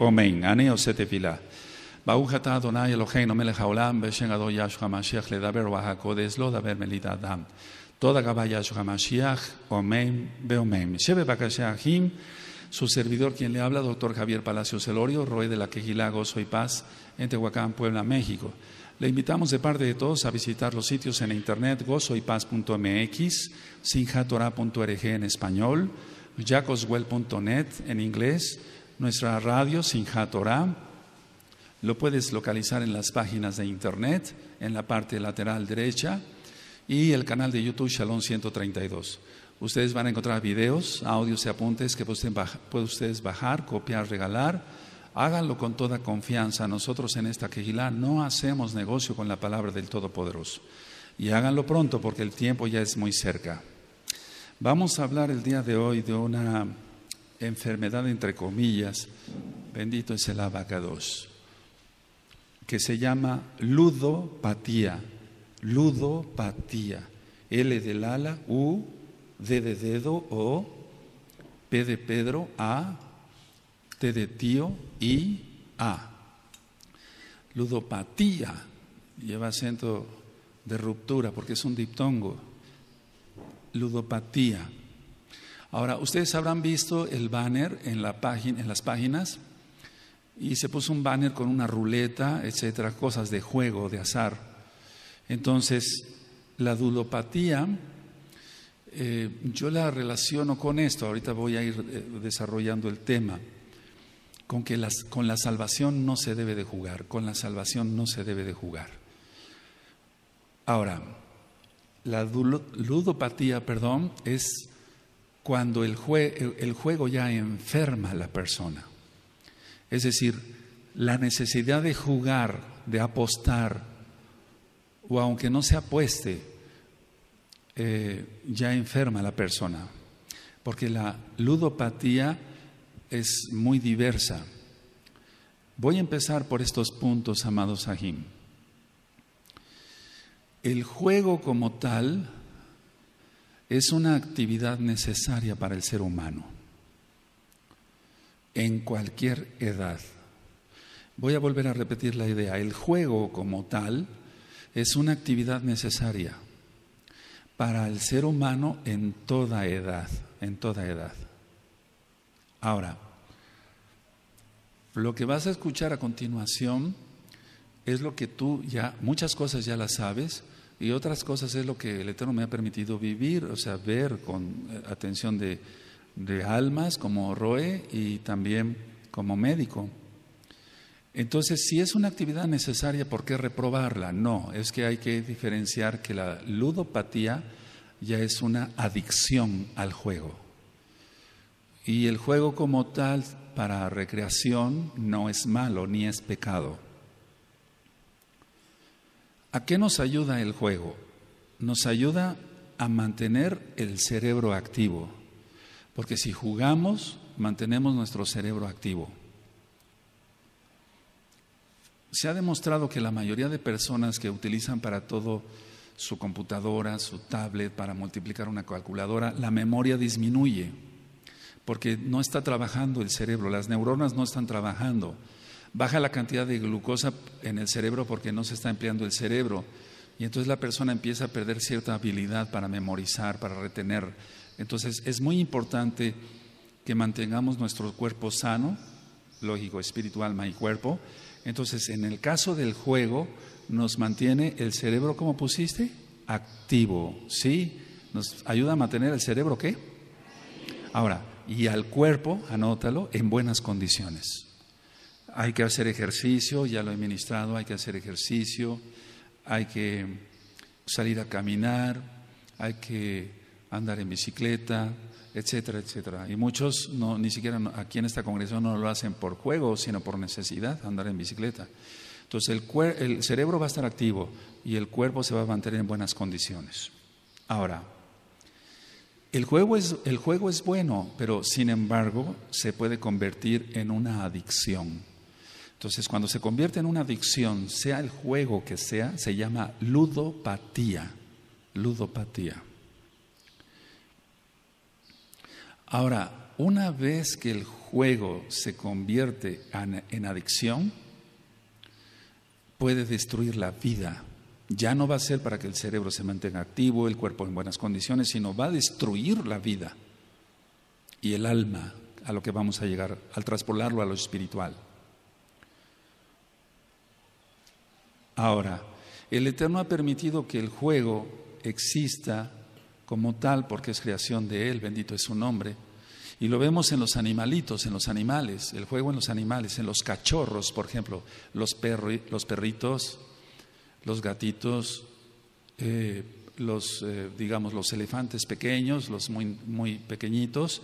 Omen. Ani osetefila. Bauhata Adonai Eloheinu melech haolam beshen ado Yahshua Mashiach lo daber melita adam. Toda gaba Yahshua Mashiach. Omen. Beomen. Shebe Su servidor, quien le habla, doctor Javier Palacios Celorio, Roe de la Quejilá, Gozo y Paz, en Tehuacán, Puebla, México. Le invitamos de parte de todos a visitar los sitios en internet gozoypaz.mx, sinjatora.org en español, jacoswell.net en inglés, nuestra radio Sinja Lo puedes localizar en las páginas de internet, en la parte lateral derecha, y el canal de YouTube Shalom 132. Ustedes van a encontrar videos, audios y apuntes que pueden, ustedes bajar, copiar, regalar. Háganlo con toda confianza. Nosotros en esta Kejilá no hacemos negocio con la palabra del Todopoderoso. Y háganlo pronto porque el tiempo ya es muy cerca. Vamos a hablar el día de hoy de una enfermedad entre comillas, bendito es el abacados, que se llama ludopatía, ludopatía, L del ala, U, D de dedo, O, P de Pedro, A, T de tío, I, A. Ludopatía lleva acento de ruptura porque es un diptongo. Ludopatía Ahora, ustedes habrán visto el banner en, la página, en las páginas y se puso un banner con una ruleta, etcétera, cosas de juego, de azar. Entonces, la ludopatía, eh, yo la relaciono con esto, ahorita voy a ir eh, desarrollando el tema, con que con la salvación no se debe de jugar, con la salvación no se debe de jugar. Ahora, la ludopatía, perdón, es cuando el, juego ya enferma a la persona. Es decir, la necesidad de jugar, de apostar, o aunque no se apueste, eh, ya enferma a la persona. Porque la ludopatía es muy diversa. Voy a empezar por estos puntos, amados Sahim. El juego como tal es una actividad necesaria para el ser humano, en cualquier edad. Voy a volver a repetir la idea. El juego como tal es una actividad necesaria para el ser humano en toda edad, en toda edad. Ahora, lo que vas a escuchar a continuación es lo que tú ya, muchas cosas ya las sabes, y otras cosas es lo que el Eterno me ha permitido vivir, o sea, ver con eh, atención de, de almas como Roe y también como médico. Entonces, si es una actividad necesaria, ¿por qué reprobarla? No, es que hay que diferenciar que la ludopatía ya es una adicción al juego. Y el juego como tal para recreación no es malo ni es pecado. ¿A qué nos ayuda el juego? Nos ayuda a mantener el cerebro activo, porque si jugamos, mantenemos nuestro cerebro activo. Se ha demostrado que la mayoría de personas que utilizan para todo su computadora, su tablet, para multiplicar una calculadora, la memoria disminuye, porque no está trabajando el cerebro, las neuronas no están trabajando baja la cantidad de glucosa en el cerebro porque no se está empleando el cerebro. Y entonces la persona empieza a perder cierta habilidad para memorizar, para retener. Entonces es muy importante que mantengamos nuestro cuerpo sano, lógico, espiritual, alma y cuerpo. Entonces, en el caso del juego, nos mantiene el cerebro, como pusiste? Activo, ¿sí? Nos ayuda a mantener el cerebro, ¿qué? Ahora, y al cuerpo, anótalo, en buenas condiciones hay que hacer ejercicio, ya lo he ministrado, hay que hacer ejercicio, hay que salir a caminar, hay que andar en bicicleta, etcétera, etcétera. Y muchos no, ni siquiera aquí en esta congregación no lo hacen por juego, sino por necesidad, andar en bicicleta. Entonces el, el cerebro va a estar activo y el cuerpo se va a mantener en buenas condiciones. Ahora, el juego, es, el juego es bueno, pero sin embargo se puede convertir en una adicción. Entonces, cuando se convierte en una adicción, sea el juego que sea, se llama ludopatía. Ludopatía. Ahora, una vez que el juego se convierte en, adicción, puede destruir la vida. Ya no va a ser para que el cerebro se mantenga activo, el cuerpo en buenas condiciones, sino va a destruir la vida y el alma, a lo que vamos a llegar al traspolarlo a lo espiritual. Ahora, el Eterno ha permitido que el juego exista como tal porque es creación de Él, bendito es su nombre. Y lo vemos en los animalitos, en los animales, el juego en los animales, en los cachorros, por ejemplo, los, perritos, los gatitos, eh, los, eh, digamos, los elefantes pequeños, los muy, muy pequeñitos.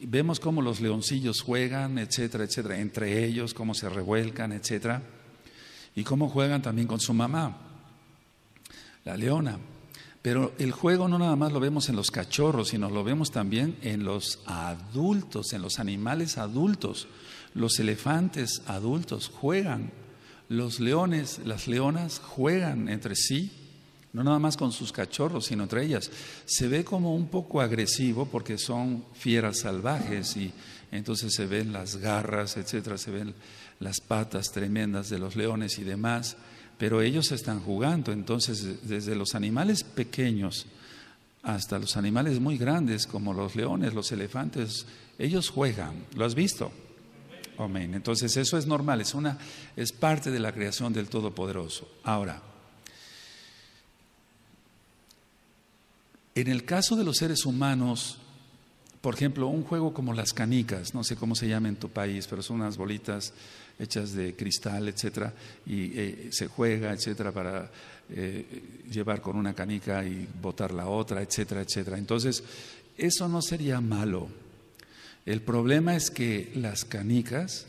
vemos cómo los leoncillos juegan, etcétera, etcétera, entre ellos, cómo se revuelcan, etcétera y cómo juegan también con su mamá, la leona. Pero el juego no nada más lo vemos en los cachorros, sino lo vemos también en los adultos, en los animales adultos. Los elefantes adultos juegan, los leones, las leonas juegan entre sí, no nada más con sus cachorros, sino entre ellas. Se ve como un poco agresivo porque son fieras salvajes y entonces se ven las garras, etcétera, se ven las patas tremendas de los leones y demás, pero ellos están jugando. Entonces, desde los animales pequeños hasta los animales muy grandes, como los leones, los elefantes, ellos juegan. ¿Lo has visto? Amén. Entonces, eso es normal, es, una, es parte de la creación del Todopoderoso. Ahora, en el caso de los seres humanos, por ejemplo, un juego como las canicas, no sé cómo se llama en tu país, pero son unas bolitas hechas de cristal, etcétera, y eh, se juega, etcétera, para eh, llevar con una canica y botar la otra, etcétera, etcétera. Entonces, eso no sería malo. El problema es que las canicas,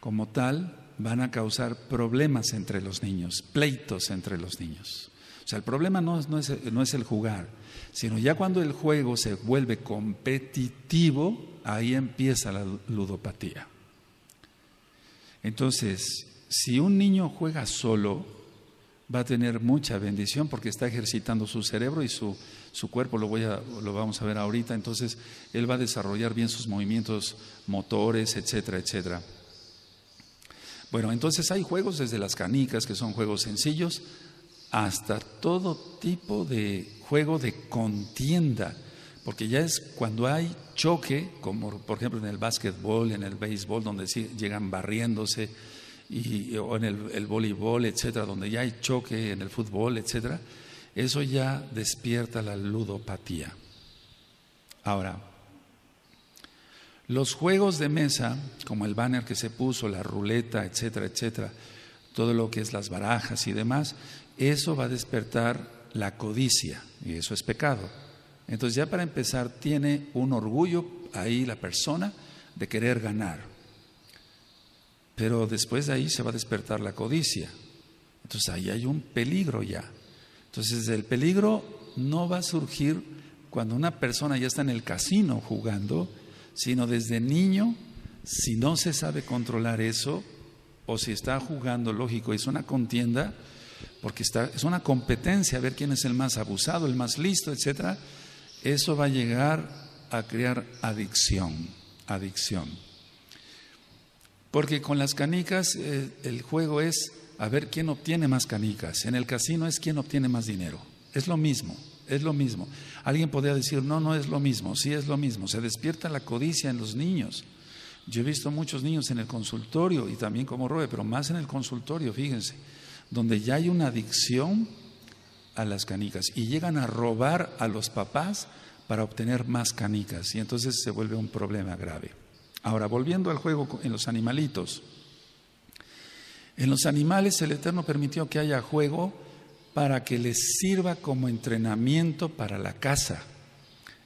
como tal, van a causar problemas entre los niños, pleitos entre los niños. O sea, el problema no, es, el jugar, sino ya cuando el juego se vuelve competitivo, ahí empieza la ludopatía. Entonces, si un niño juega solo, va a tener mucha bendición porque está ejercitando su cerebro y su, cuerpo, lo, a, lo vamos a ver ahorita, entonces él va a desarrollar bien sus movimientos motores, etcétera, etcétera. Bueno, entonces hay juegos desde las canicas, que son juegos sencillos, hasta todo tipo de juego de contienda, porque ya es cuando hay choque, como por ejemplo en el básquetbol, en el béisbol, donde llegan barriéndose, y, o en el, el voleibol, etcétera, donde ya hay choque, en el fútbol, etcétera, eso ya despierta la ludopatía. Ahora, los juegos de mesa, como el banner que se puso, la ruleta, etcétera, etcétera, todo lo que es las barajas y demás, eso va a despertar la codicia y eso es pecado. Entonces ya para empezar tiene un orgullo ahí la persona de querer ganar. Pero después de ahí se va a despertar la codicia. Entonces ahí hay un peligro ya. Entonces el peligro no va a surgir cuando una persona ya está en el casino jugando, sino desde niño, si no se sabe controlar eso, o si está jugando, lógico, es una contienda, porque está, es una competencia ver quién es el más abusado, el más listo, etcétera, eso va a llegar a crear adicción, adicción. Porque con las canicas eh, el juego es a ver quién obtiene más canicas. En el casino es quién obtiene más dinero. Es lo mismo, es lo mismo. Alguien podría decir, no, no es lo mismo, sí es lo mismo. Se despierta la codicia en los niños. Yo he visto muchos niños en el consultorio y también como robe, pero más en el consultorio, fíjense donde ya hay una adicción a las canicas y llegan a robar a los papás para obtener más canicas y entonces se vuelve un problema grave. Ahora, volviendo al juego en los animalitos. En los animales el Eterno permitió que haya juego para que les sirva como entrenamiento para la caza.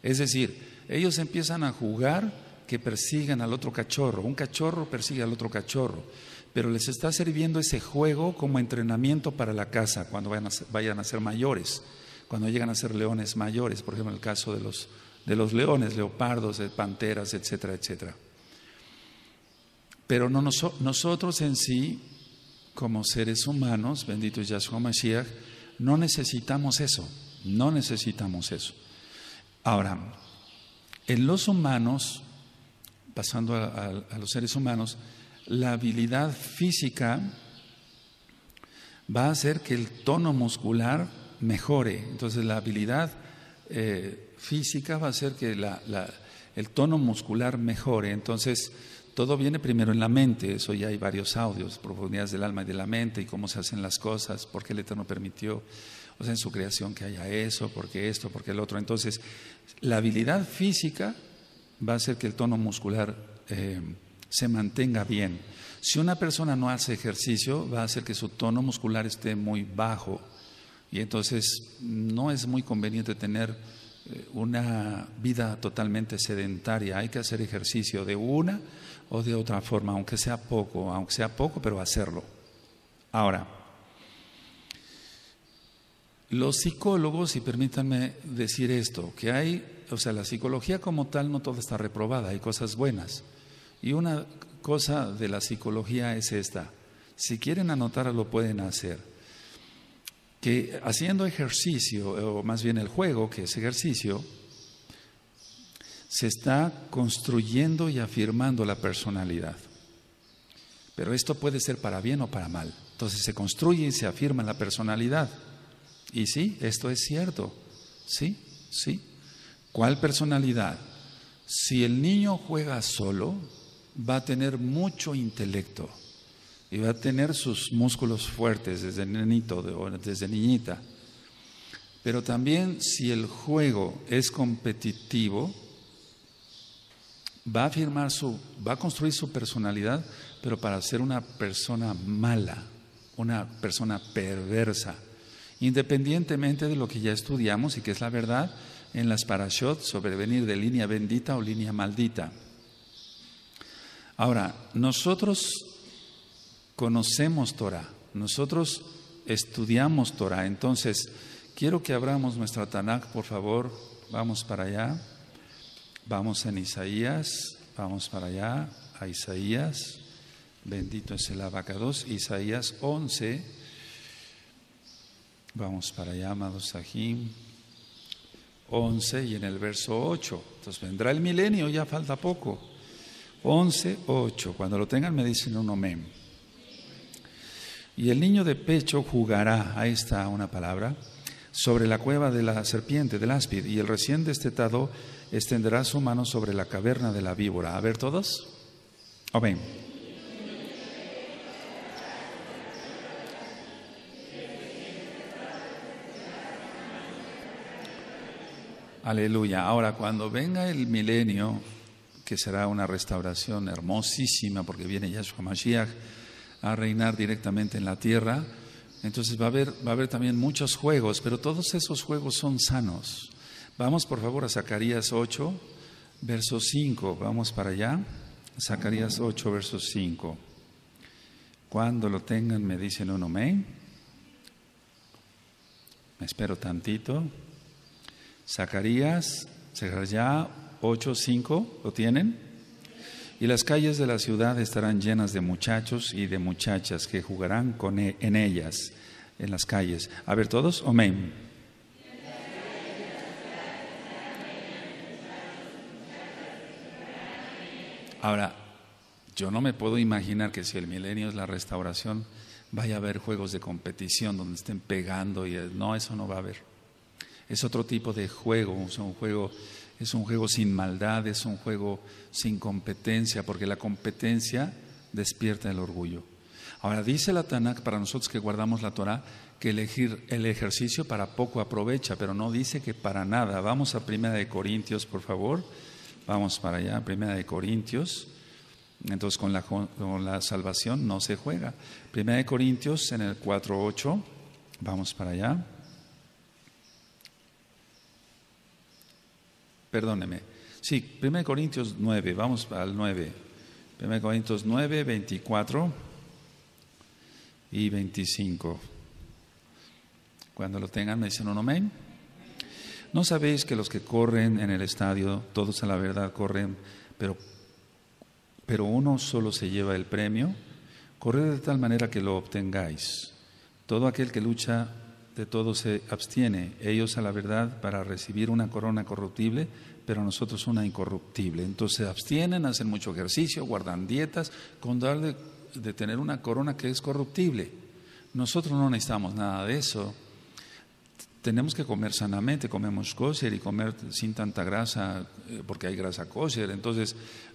Es decir, ellos empiezan a jugar que persigan al otro cachorro, un cachorro persigue al otro cachorro pero les está sirviendo ese juego como entrenamiento para la casa cuando vayan a ser, mayores, cuando llegan a ser leones mayores, por ejemplo, en el caso de los, leones, leopardos, panteras, etcétera, etcétera. Pero no nosotros en sí, como seres humanos, bendito Yahshua Mashiach, no necesitamos eso, no necesitamos eso. Ahora, en los humanos, pasando a los seres humanos, la habilidad física va a hacer que el tono muscular mejore. Entonces la habilidad eh, física va a hacer que el tono muscular mejore. Entonces todo viene primero en la mente, eso ya hay varios audios, profundidades del alma y de la mente y cómo se hacen las cosas, por qué el Eterno permitió, o sea, en su creación que haya eso, por qué esto, por qué el otro. Entonces la habilidad física va a hacer que el tono muscular eh, se mantenga bien. Si una persona no hace ejercicio, va a hacer que su tono muscular esté muy bajo y entonces no es muy conveniente tener eh, una vida totalmente sedentaria. Hay que hacer ejercicio de una o de otra forma, aunque sea poco, aunque sea poco, pero hacerlo. Ahora, los psicólogos, y permítanme decir esto, que hay, o sea, la psicología como tal no toda está reprobada, hay cosas buenas. Y una cosa de la psicología es esta. Si quieren anotar, lo pueden hacer. Que haciendo ejercicio, o más bien el juego, que es ejercicio, se está construyendo y afirmando la personalidad. Pero esto puede ser para bien o para mal. Entonces se construye y se afirma la personalidad. Y sí, esto es cierto. Sí, sí. ¿Cuál personalidad? Si el niño juega solo, va a tener mucho intelecto y va a tener sus músculos fuertes desde nenito o desde niñita. Pero también si el juego es competitivo, va a firmar su, va a construir su personalidad, pero para ser una persona mala, una persona perversa, independientemente de lo que ya estudiamos y que es la verdad en las parashot sobrevenir de línea bendita o línea maldita. Ahora, nosotros conocemos Torah, nosotros estudiamos Torah, entonces quiero que abramos nuestra Tanakh, por favor, vamos para allá, vamos en Isaías, vamos para allá, a Isaías, bendito es el 2, Isaías 11, vamos para allá, amados Sahim. 11 y en el verso 8. Entonces vendrá el milenio, ya falta poco ocho, Cuando lo tengan me dicen un amén. Y el niño de pecho jugará, ahí está una palabra, sobre la cueva de la serpiente, del áspid, y el recién destetado extenderá su mano sobre la caverna de la víbora. A ver todos. Amén. Aleluya. Ahora, cuando venga el milenio, que será una restauración hermosísima porque viene Yahshua Mashiach a reinar directamente en la tierra. Entonces va a haber, va a haber también muchos juegos, pero todos esos juegos son sanos. Vamos por favor a Zacarías 8, verso 5. Vamos para allá. Zacarías 8, verso 5. Cuando lo tengan, me dicen un amén. Me espero tantito. Zacarías, ya ¿Ocho? ¿Cinco? ¿lo tienen? Y las calles de la ciudad estarán llenas de muchachos y de muchachas que jugarán con e, en ellas, en las calles. A ver, todos, amén. Ahora, yo no me puedo imaginar que si el milenio es la restauración, vaya a haber juegos de competición donde estén pegando y eh, no, eso no va a haber. Es otro tipo de juego, es un juego es un juego sin maldad, es un juego sin competencia, porque la competencia despierta el orgullo. Ahora dice la Tanakh para nosotros que guardamos la Torah que elegir el ejercicio para poco aprovecha, pero no dice que para nada. Vamos a Primera de Corintios, por favor. Vamos para allá, Primera de Corintios. Entonces con la, con la salvación no se juega. Primera de Corintios en el 4.8. Vamos para allá. perdóneme. Sí, 1 Corintios 9, vamos al 9. 1 Corintios 9, 24 y 25. Cuando lo tengan, me dicen un amén. ¿No sabéis que los que corren en el estadio, todos a la verdad corren, pero, pero uno solo se lleva el premio? Corred de tal manera que lo obtengáis. Todo aquel que lucha de todo se abstiene, ellos a la verdad para recibir una corona corruptible, pero nosotros una incorruptible. Entonces se abstienen, hacen mucho ejercicio, guardan dietas, con darle de tener una corona que es corruptible. Nosotros no necesitamos nada de eso. Tenemos que comer sanamente, comemos kosher y comer sin tanta grasa, eh, porque hay grasa kosher, entonces,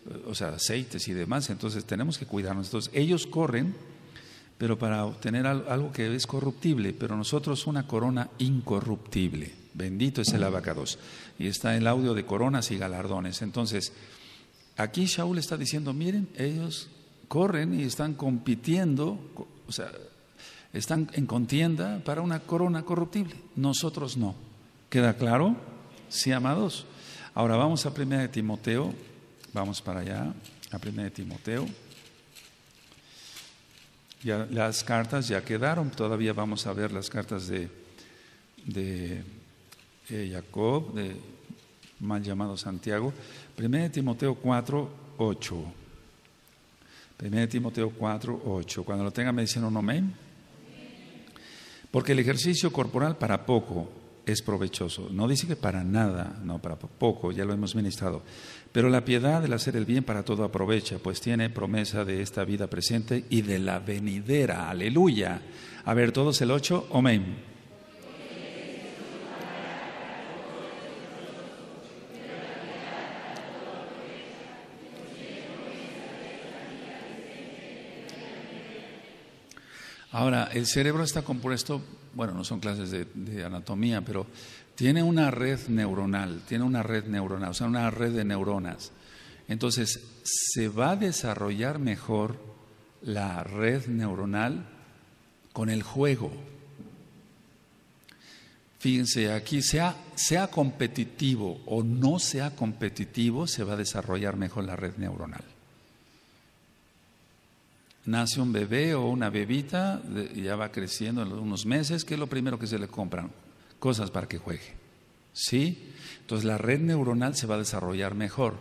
eh, o sea, aceites y demás, entonces tenemos que cuidarnos. Entonces, ellos corren pero para obtener algo que es corruptible, pero nosotros una corona incorruptible. Bendito es el abacados. Y está el audio de coronas y galardones. Entonces, aquí Shaul está diciendo, miren, ellos corren y están compitiendo, o sea, están en contienda para una corona corruptible. Nosotros no. ¿Queda claro? Sí, amados. Ahora vamos a 1 de Timoteo. Vamos para allá, a Primera de Timoteo las cartas ya quedaron, todavía vamos a ver las cartas de, eh, Jacob, de mal llamado Santiago. 1 Timoteo 4, 8. 1 Timoteo 4, 8. Cuando lo tengan me dicen un amén. Porque el ejercicio corporal para poco, es provechoso. No dice que para nada, no, para poco, ya lo hemos ministrado. Pero la piedad, del hacer el bien para todo aprovecha, pues tiene promesa de esta vida presente y de la venidera. Aleluya. A ver, todos el ocho, amén. Ahora, el cerebro está compuesto, bueno, no son clases de, anatomía, pero tiene una red neuronal, tiene una red neuronal, o sea, una red de neuronas. Entonces, se va a desarrollar mejor la red neuronal con el juego. Fíjense, aquí sea, sea competitivo o no sea competitivo, se va a desarrollar mejor la red neuronal nace un bebé o una bebita, ya va creciendo en unos meses, ¿qué es lo primero que se le compran? Cosas para que juegue. ¿Sí? Entonces la red neuronal se va a desarrollar mejor.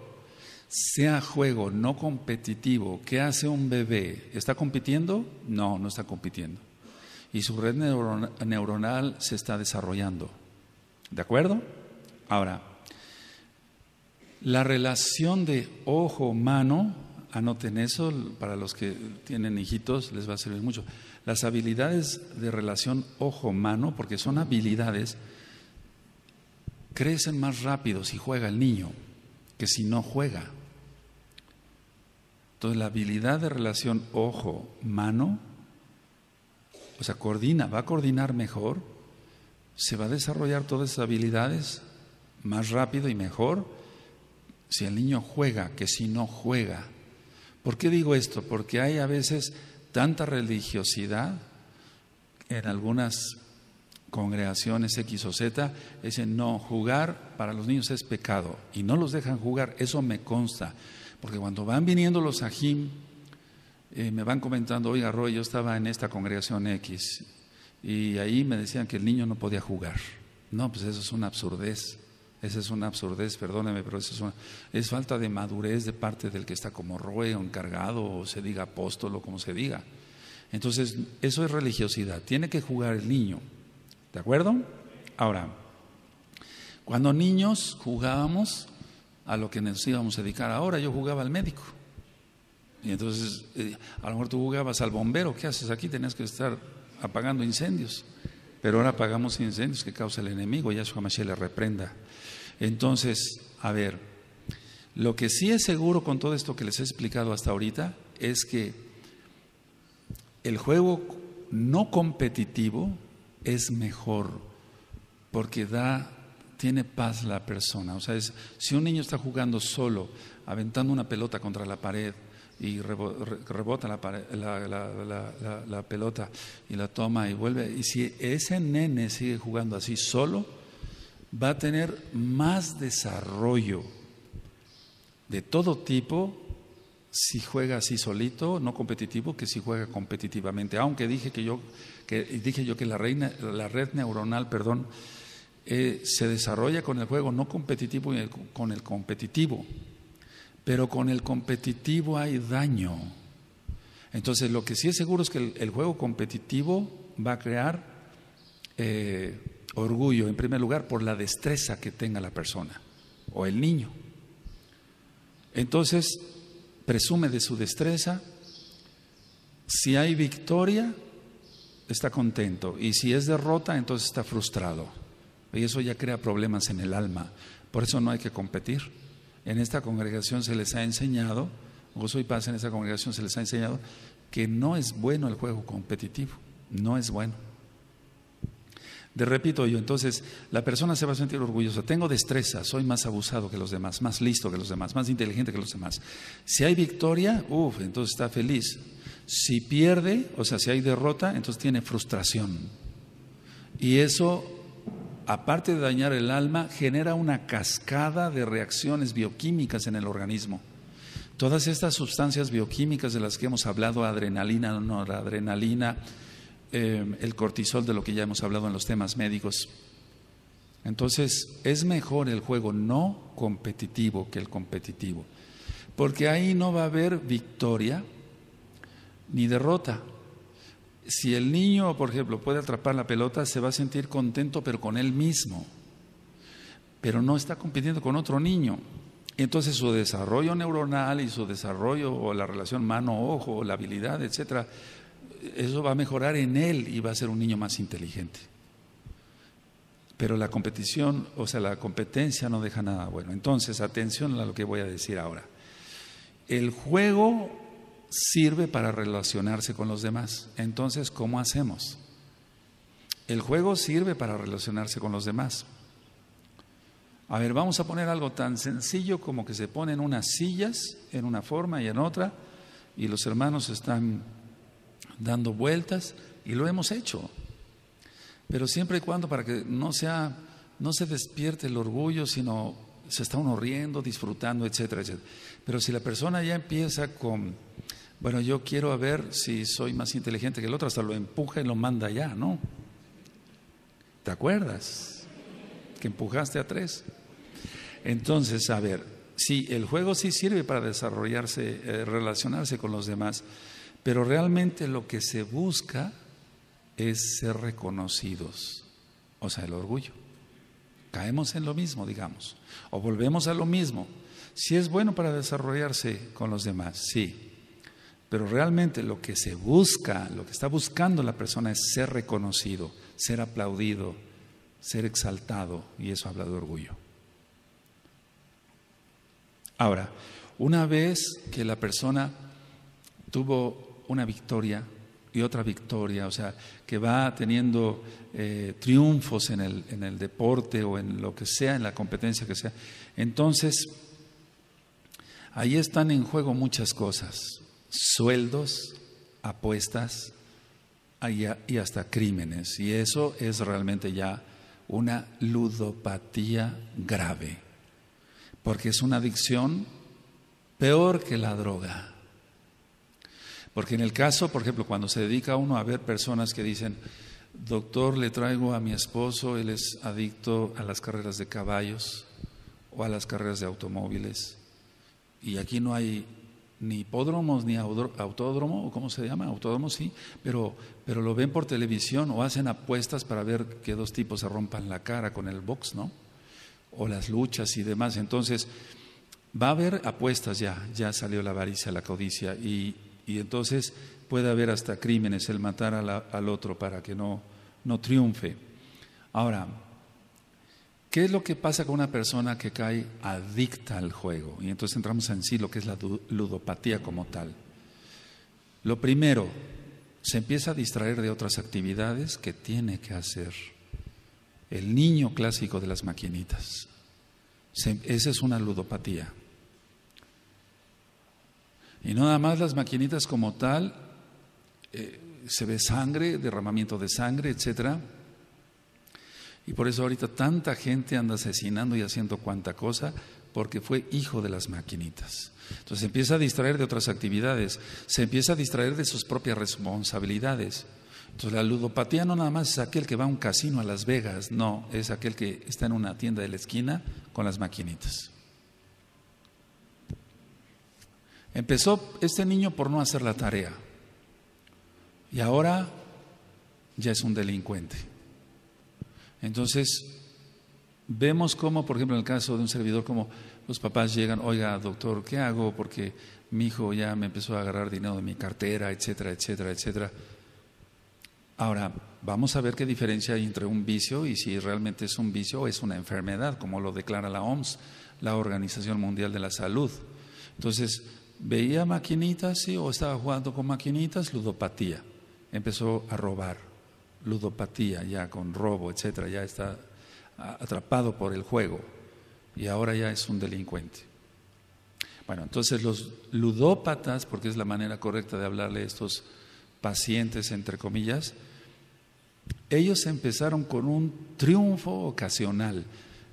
Sea juego no competitivo, ¿qué hace un bebé? ¿Está compitiendo? No, no está compitiendo. Y su red neuronal se está desarrollando. ¿De acuerdo? Ahora, la relación de ojo-mano Anoten eso, para los que tienen hijitos les va a servir mucho. Las habilidades de relación ojo-mano, porque son habilidades, crecen más rápido si juega el niño que si no juega. Entonces la habilidad de relación ojo-mano, o sea, coordina, va a coordinar mejor, se va a desarrollar todas esas habilidades más rápido y mejor si el niño juega que si no juega. ¿Por qué digo esto? Porque hay a veces tanta religiosidad en algunas congregaciones X o Z, dicen, no, jugar para los niños es pecado y no los dejan jugar, eso me consta, porque cuando van viniendo los ajim, eh, me van comentando, oiga, Roy, yo estaba en esta congregación X y ahí me decían que el niño no podía jugar. No, pues eso es una absurdez. Esa es una absurdez, perdóneme, pero es, una, es falta de madurez de parte del que está como roe o encargado o se diga apóstol o como se diga. Entonces, eso es religiosidad. Tiene que jugar el niño. ¿De acuerdo? Ahora, cuando niños jugábamos a lo que nos íbamos a dedicar ahora, yo jugaba al médico. Y entonces, eh, a lo mejor tú jugabas al bombero, ¿qué haces aquí? Tenías que estar apagando incendios. Pero ahora apagamos incendios que causa el enemigo, su Mashiach le reprenda. Entonces, a ver, lo que sí es seguro con todo esto que les he explicado hasta ahorita es que el juego no competitivo es mejor porque da tiene paz la persona. O sea, es, si un niño está jugando solo, aventando una pelota contra la pared y rebota la, la pelota y la toma y vuelve, y si ese nene sigue jugando así solo, va a tener más desarrollo de todo tipo si juega así solito, no competitivo, que si juega competitivamente. Aunque dije que yo que dije yo que la, reina, la red neuronal, perdón, eh, se desarrolla con el juego no competitivo y con el competitivo, pero con el competitivo hay daño. Entonces, lo que sí es seguro es que el, juego competitivo va a crear eh, orgullo, en primer lugar, por la destreza que tenga la persona o el niño. Entonces, presume de su destreza. Si hay victoria, está contento. Y si es derrota, entonces está frustrado. Y eso ya crea problemas en el alma. Por eso no hay que competir. En esta congregación se les ha enseñado, gozo y paz en esta congregación se les ha enseñado, que no es bueno el juego competitivo. No es bueno. De repito yo, entonces la persona se va a sentir orgullosa. Tengo destreza, soy más abusado que los demás, más listo que los demás, más inteligente que los demás. Si hay victoria, uff, entonces está feliz. Si pierde, o sea, si hay derrota, entonces tiene frustración. Y eso, aparte de dañar el alma, genera una cascada de reacciones bioquímicas en el organismo. Todas estas sustancias bioquímicas de las que hemos hablado, adrenalina, adrenalina eh, el cortisol de lo que ya hemos hablado en los temas médicos. Entonces, es mejor el juego no competitivo que el competitivo, porque ahí no va a haber victoria ni derrota. Si el niño, por ejemplo, puede atrapar la pelota, se va a sentir contento, pero con él mismo, pero no está compitiendo con otro niño. Entonces su desarrollo neuronal y su desarrollo o la relación mano-ojo, la habilidad, etcétera, eso va a mejorar en él y va a ser un niño más inteligente. Pero la competición, o sea, la competencia no deja nada bueno. Entonces, atención a lo que voy a decir ahora. El juego sirve para relacionarse con los demás. Entonces, ¿cómo hacemos? El juego sirve para relacionarse con los demás. A ver, vamos a poner algo tan sencillo como que se ponen unas sillas en una forma y en otra y los hermanos están dando vueltas y lo hemos hecho. Pero siempre y cuando para que no sea, no se despierte el orgullo, sino se está uno riendo, disfrutando, etcétera, etcétera. Pero si la persona ya empieza con, bueno, yo quiero a ver si soy más inteligente que el otro, hasta lo empuja y lo manda ya ¿no? ¿Te acuerdas? Que empujaste a tres. Entonces, a ver, si el juego sí sirve para desarrollarse, eh, relacionarse con los demás, pero realmente lo que se busca es ser reconocidos, o sea, el orgullo. Caemos en lo mismo, digamos, o volvemos a lo mismo. Si es bueno para desarrollarse con los demás, sí, pero realmente lo que se busca, lo que está buscando la persona es ser reconocido, ser aplaudido, ser exaltado, y eso habla de orgullo. Ahora, una vez que la persona tuvo una victoria y otra victoria, o sea, que va teniendo eh, triunfos en el, en el deporte o en lo que sea, en la competencia que sea. Entonces, ahí están en juego muchas cosas, sueldos, apuestas y hasta crímenes. Y eso es realmente ya una ludopatía grave, porque es una adicción peor que la droga. Porque en el caso, por ejemplo, cuando se dedica uno a ver personas que dicen, doctor, le traigo a mi esposo, él es adicto a las carreras de caballos o a las carreras de automóviles, y aquí no hay ni hipódromos ni autódromo, o cómo se llama, autódromo sí, pero, pero lo ven por televisión o hacen apuestas para ver que dos tipos se rompan la cara con el box, ¿no? O las luchas y demás. Entonces, va a haber apuestas ya, ya salió la avaricia, la codicia, y y entonces puede haber hasta crímenes el matar al otro para que no, triunfe. Ahora, ¿qué es lo que pasa con una persona que cae adicta al juego? Y entonces entramos en sí lo que es la ludopatía como tal. Lo primero, se empieza a distraer de otras actividades que tiene que hacer. El niño clásico de las maquinitas. esa es una ludopatía. Y nada más las maquinitas como tal, eh, se ve sangre, derramamiento de sangre, etcétera. Y por eso ahorita tanta gente anda asesinando y haciendo cuanta cosa porque fue hijo de las maquinitas. Entonces se empieza a distraer de otras actividades, se empieza a distraer de sus propias responsabilidades. Entonces la ludopatía no nada más es aquel que va a un casino a Las Vegas, no, es aquel que está en una tienda de la esquina con las maquinitas. Empezó este niño por no hacer la tarea y ahora ya es un delincuente. Entonces, vemos cómo, por ejemplo, en el caso de un servidor, como los papás llegan, oiga, doctor, ¿qué hago? Porque mi hijo ya me empezó a agarrar dinero de mi cartera, etcétera, etcétera, etcétera. Ahora, vamos a ver qué diferencia hay entre un vicio y si realmente es un vicio o es una enfermedad, como lo declara la OMS, la Organización Mundial de la Salud. Entonces, veía maquinitas sí, o estaba jugando con maquinitas, ludopatía. Empezó a robar, ludopatía ya con robo, etcétera, ya está atrapado por el juego y ahora ya es un delincuente. Bueno, entonces los ludópatas, porque es la manera correcta de hablarle a estos pacientes, entre comillas, ellos empezaron con un triunfo ocasional.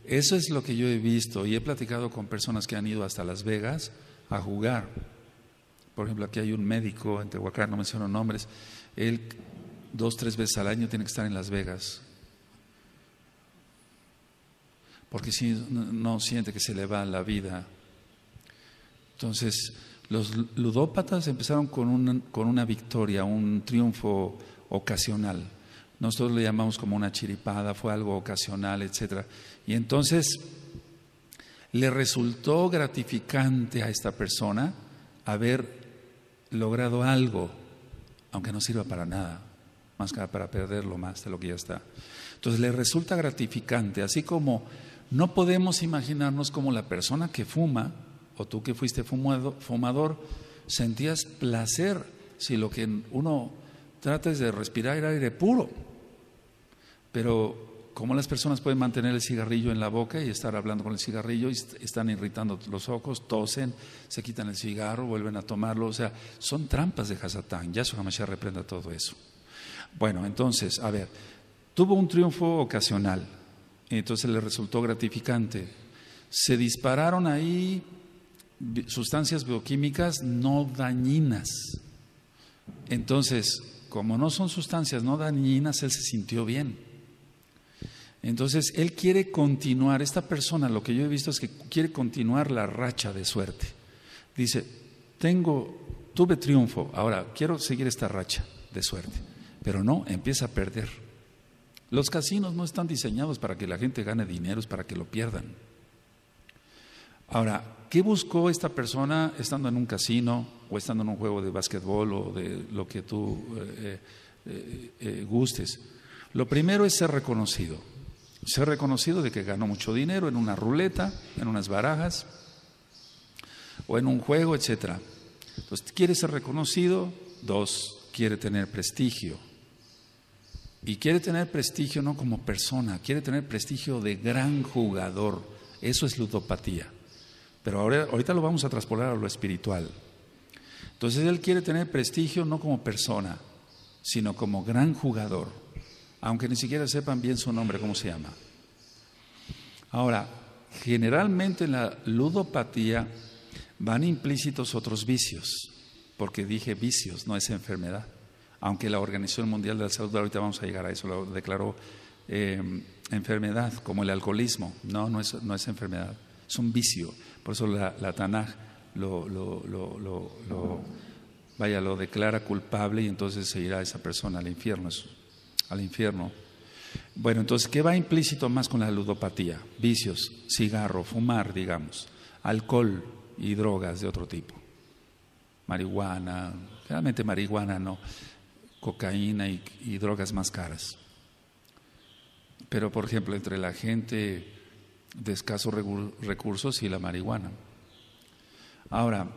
Eso es lo que yo he visto y he platicado con personas que han ido hasta Las Vegas a jugar. Por ejemplo, aquí hay un médico en Tehuacán, no menciono nombres, él dos, tres veces al año tiene que estar en Las Vegas. Porque si no, siente que se le va la vida. Entonces, los ludópatas empezaron con una, con una victoria, un triunfo ocasional. Nosotros le llamamos como una chiripada, fue algo ocasional, etcétera. Y entonces le resultó gratificante a esta persona haber logrado algo, aunque no sirva para nada, más que para perderlo más de lo que ya está. Entonces le resulta gratificante, así como no podemos imaginarnos como la persona que fuma, o tú que fuiste fumado, fumador, sentías placer si lo que uno trata de respirar era aire puro. Pero cómo las personas pueden mantener el cigarrillo en la boca y estar hablando con el cigarrillo y están irritando los ojos, tosen, se quitan el cigarro, vuelven a tomarlo. O sea, son trampas de Ya su Hamashiach reprenda todo eso. Bueno, entonces, a ver, tuvo un triunfo ocasional. Entonces le resultó gratificante. Se dispararon ahí sustancias bioquímicas no dañinas. Entonces, como no son sustancias no dañinas, él se sintió bien entonces, él quiere continuar, esta persona lo que yo he visto es que quiere continuar la racha de suerte. Dice, tengo, tuve triunfo, ahora quiero seguir esta racha de suerte, pero no, empieza a perder. Los casinos no están diseñados para que la gente gane dinero, es para que lo pierdan. Ahora, ¿qué buscó esta persona estando en un casino o estando en un juego de básquetbol o de lo que tú eh, eh, eh, gustes? Lo primero es ser reconocido. Se ha reconocido de que ganó mucho dinero en una ruleta, en unas barajas o en un juego, etc. Entonces, quiere ser reconocido, dos, quiere tener prestigio. Y quiere tener prestigio no como persona, quiere tener prestigio de gran jugador. Eso es ludopatía. Pero ahora, ahorita lo vamos a traspolar a lo espiritual. Entonces él quiere tener prestigio no como persona, sino como gran jugador aunque ni siquiera sepan bien su nombre, cómo se llama. Ahora, generalmente en la ludopatía van implícitos otros vicios, porque dije vicios, no es enfermedad, aunque la Organización Mundial de la Salud, ahorita vamos a llegar a eso, lo declaró eh, enfermedad, como el alcoholismo, no, no es, enfermedad, es un vicio, por eso la, Tanaj lo, lo, vaya, lo declara culpable y entonces se irá esa persona al infierno, al infierno. Bueno, entonces, ¿qué va implícito más con la ludopatía? Vicios, cigarro, fumar, digamos, alcohol y drogas de otro tipo. Marihuana, realmente marihuana no, cocaína y, y drogas más caras. Pero, por ejemplo, entre la gente de escasos recursos y la marihuana. Ahora,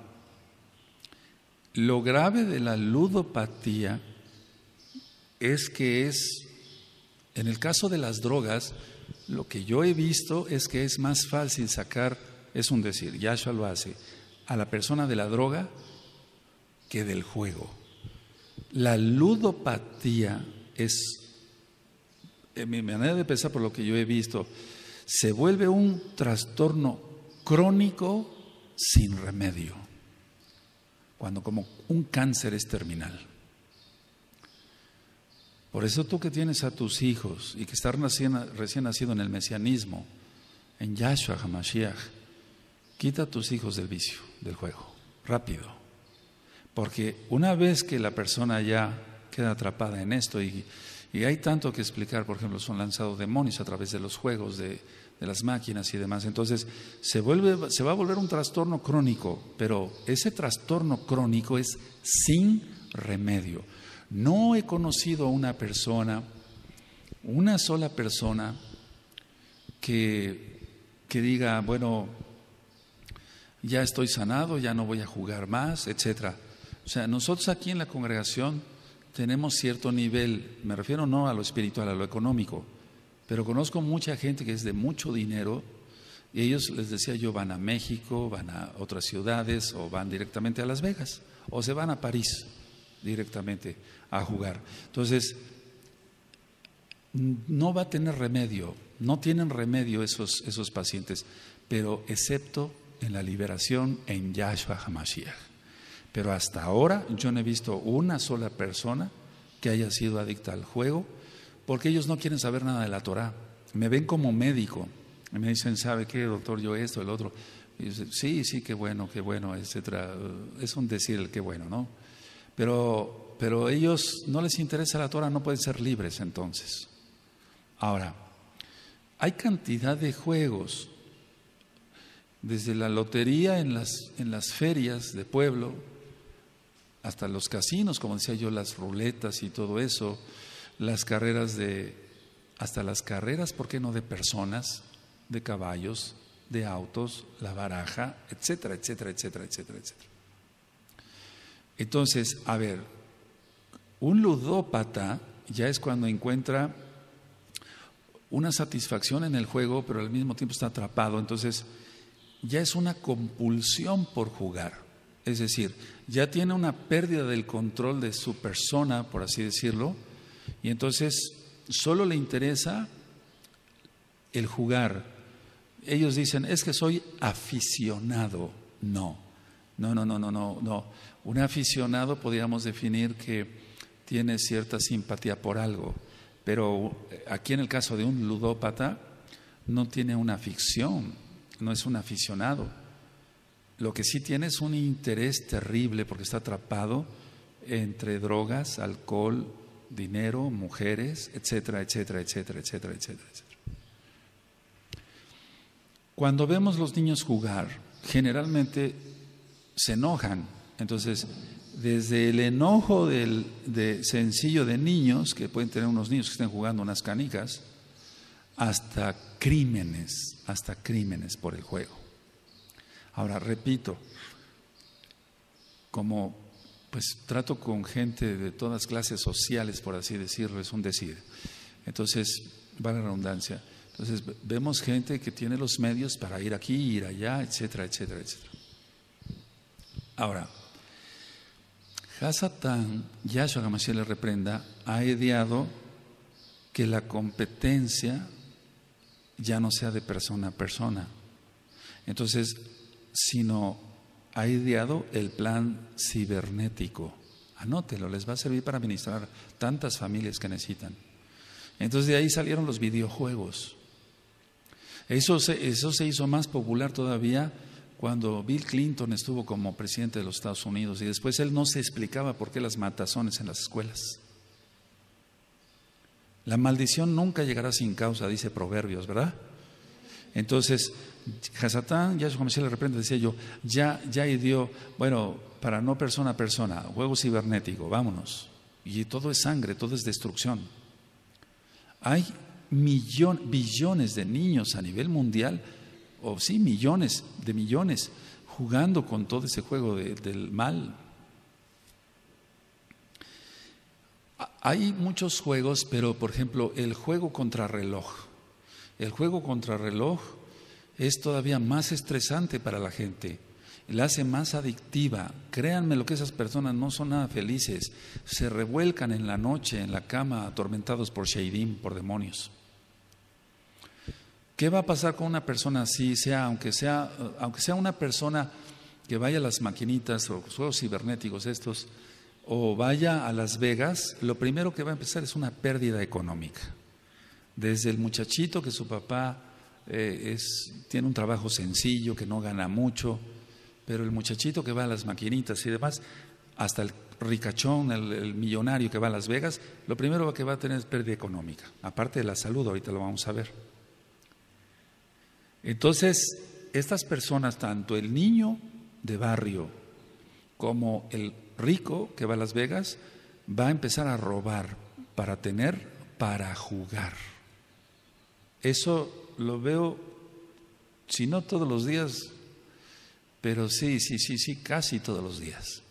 lo grave de la ludopatía es que es, en el caso de las drogas, lo que yo he visto es que es más fácil sacar, es un decir, Yahshua lo hace, a la persona de la droga que del juego. La ludopatía es, en mi manera de pensar por lo que yo he visto, se vuelve un trastorno crónico sin remedio, cuando como un cáncer es terminal. Por eso tú que tienes a tus hijos y que estás recién, nacido en el mesianismo, en Yahshua HaMashiach, quita a tus hijos del vicio, del juego, rápido. Porque una vez que la persona ya queda atrapada en esto y, hay tanto que explicar, por ejemplo, son lanzados demonios a través de los juegos, de, de las máquinas y demás. Entonces, se, vuelve, se va a volver un trastorno crónico, pero ese trastorno crónico es sin remedio. No he conocido a una persona, una sola persona, que, diga, bueno, ya estoy sanado, ya no voy a jugar más, etcétera. O sea, nosotros aquí en la congregación tenemos cierto nivel, me refiero no a lo espiritual, a lo económico, pero conozco mucha gente que es de mucho dinero y ellos, les decía yo, van a México, van a otras ciudades o van directamente a Las Vegas o se van a París directamente a jugar. Entonces, no va a tener remedio, no tienen remedio esos, esos pacientes, pero excepto en la liberación en Yahshua HaMashiach. Pero hasta ahora yo no he visto una sola persona que haya sido adicta al juego, porque ellos no quieren saber nada de la Torah. Me ven como médico y me dicen, ¿sabe qué, doctor? Yo esto, el otro. Y sí, sí, qué bueno, qué bueno, etcétera. Es un decir el qué bueno, ¿no? Pero pero ellos no les interesa la Torah, no pueden ser libres entonces. Ahora, hay cantidad de juegos, desde la lotería en las, en las ferias de pueblo, hasta los casinos, como decía yo, las ruletas y todo eso, las carreras de, hasta las carreras, ¿por qué no?, de personas, de caballos, de autos, la baraja, etcétera, etcétera, etcétera, etcétera, etcétera. Entonces, a ver, un ludópata ya es cuando encuentra una satisfacción en el juego, pero al mismo tiempo está atrapado. Entonces, ya es una compulsión por jugar. Es decir, ya tiene una pérdida del control de su persona, por así decirlo, y entonces solo le interesa el jugar. Ellos dicen, es que soy aficionado. No, no, no, no, no, no. Un aficionado podríamos definir que tiene cierta simpatía por algo, pero eh, aquí en el caso de un ludópata no tiene una ficción, no es un aficionado. Lo que sí tiene es un interés terrible porque está atrapado entre drogas, alcohol, dinero, mujeres, etcétera, etcétera, etcétera, etcétera, etcétera. Cuando vemos los niños jugar, generalmente se enojan. Entonces, desde el enojo de sencillo de niños, que pueden tener unos niños que estén jugando unas canicas, hasta crímenes, hasta crímenes por el juego. Ahora, repito, como pues trato con gente de todas clases sociales, por así decirlo, es un decir. Entonces, va la redundancia. Entonces, vemos gente que tiene los medios para ir aquí, ir allá, etcétera, etcétera, etcétera. Ahora, ya yo Yahshua si le reprenda, ha ideado que la competencia ya no sea de persona a persona. Entonces, sino ha ideado el plan cibernético. Anótelo, les va a servir para administrar tantas familias que necesitan. Entonces de ahí salieron los videojuegos. eso se hizo más popular todavía cuando Bill Clinton estuvo como presidente de los Estados Unidos y después él no se explicaba por qué las matazones en las escuelas. La maldición nunca llegará sin causa, dice Proverbios, ¿verdad? Entonces, Hasatán, ya su le reprende, decía yo, ya, ya dio, bueno, para no persona a persona, juego cibernético, vámonos. Y todo es sangre, todo es destrucción. Hay millones, billones de niños a nivel mundial o sí, millones de millones, jugando con todo ese juego del mal. Hay muchos juegos, pero por ejemplo, el juego contrarreloj. El juego contrarreloj es todavía más estresante para la gente, la hace más adictiva. Créanme lo que esas personas no son nada felices, se revuelcan en la noche en la cama atormentados por shaidin por demonios. ¿Qué va a pasar con una persona así, sea, aunque, sea, aunque sea una persona que vaya a las maquinitas o juegos cibernéticos estos, o vaya a Las Vegas, lo primero que va a empezar es una pérdida económica. Desde el muchachito que su papá eh, es, tiene un trabajo sencillo, que no gana mucho, pero el muchachito que va a las maquinitas y demás, hasta el ricachón, el, millonario que va a Las Vegas, lo primero que va a tener es pérdida económica, aparte de la salud, ahorita lo vamos a ver. Entonces, estas personas, tanto el niño de barrio como el rico que va a Las Vegas, va a empezar a robar para tener, para jugar. Eso lo veo, si no todos los días, pero sí, sí, sí, sí, casi todos los días.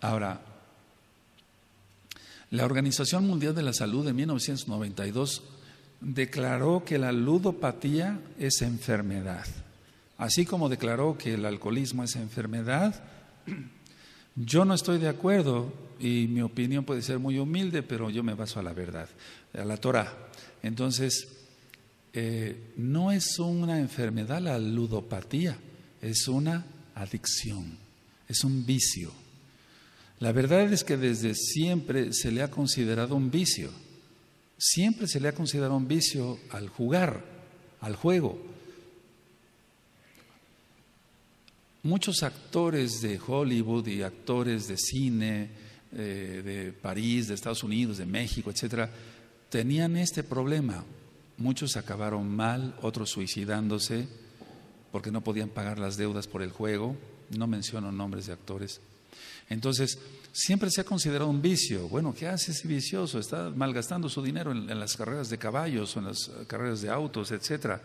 Ahora, la Organización Mundial de la Salud en 1992 declaró que la ludopatía es enfermedad. Así como declaró que el alcoholismo es enfermedad, yo no estoy de acuerdo y mi opinión puede ser muy humilde, pero yo me baso a la verdad, a la Torah. Entonces, eh, no es una enfermedad la ludopatía, es una adicción, es un vicio. La verdad es que desde siempre se le ha considerado un vicio siempre se le ha considerado un vicio al jugar, al juego. Muchos actores de Hollywood y actores de cine, eh, de París, de Estados Unidos, de México, etcétera, tenían este problema. Muchos acabaron mal, otros suicidándose porque no podían pagar las deudas por el juego. No menciono nombres de actores. Entonces, siempre se ha considerado un vicio. Bueno, ¿qué hace ese vicioso? Está malgastando su dinero en, las carreras de caballos o en las carreras de autos, etc.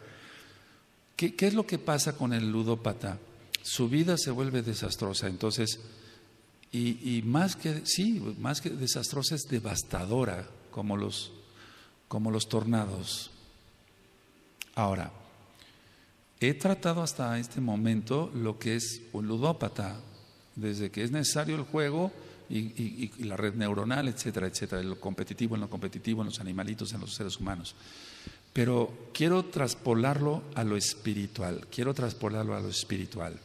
¿Qué, es lo que pasa con el ludópata? Su vida se vuelve desastrosa. Entonces, y, y, más que, sí, más que desastrosa es devastadora, como los, como los tornados. Ahora, he tratado hasta este momento lo que es un ludópata, desde que es necesario el juego y, la red neuronal, etcétera, etcétera, en lo competitivo, en lo competitivo, en los animalitos, en los seres humanos. Pero quiero traspolarlo a lo espiritual, quiero traspolarlo a lo espiritual.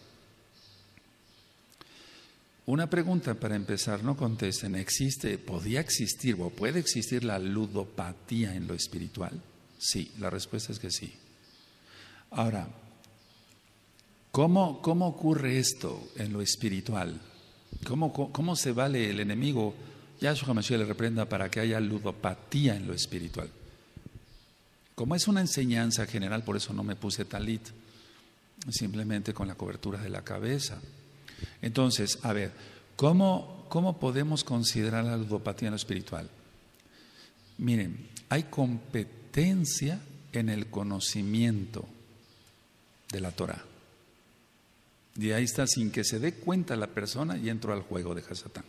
Una pregunta para empezar, no contesten, ¿existe, podía existir o puede existir la ludopatía en lo espiritual? Sí, la respuesta es que sí. Ahora, ¿Cómo, ocurre esto en lo espiritual? ¿Cómo, se vale el enemigo? Yahshua Mashiach le reprenda para que haya ludopatía en lo espiritual. Como es una enseñanza general, por eso no me puse talit, simplemente con la cobertura de la cabeza. Entonces, a ver, ¿cómo, cómo podemos considerar la ludopatía en lo espiritual? Miren, hay competencia en el conocimiento de la Torah. Y ahí está, sin que se dé cuenta la persona, y entró al juego de Hasatán.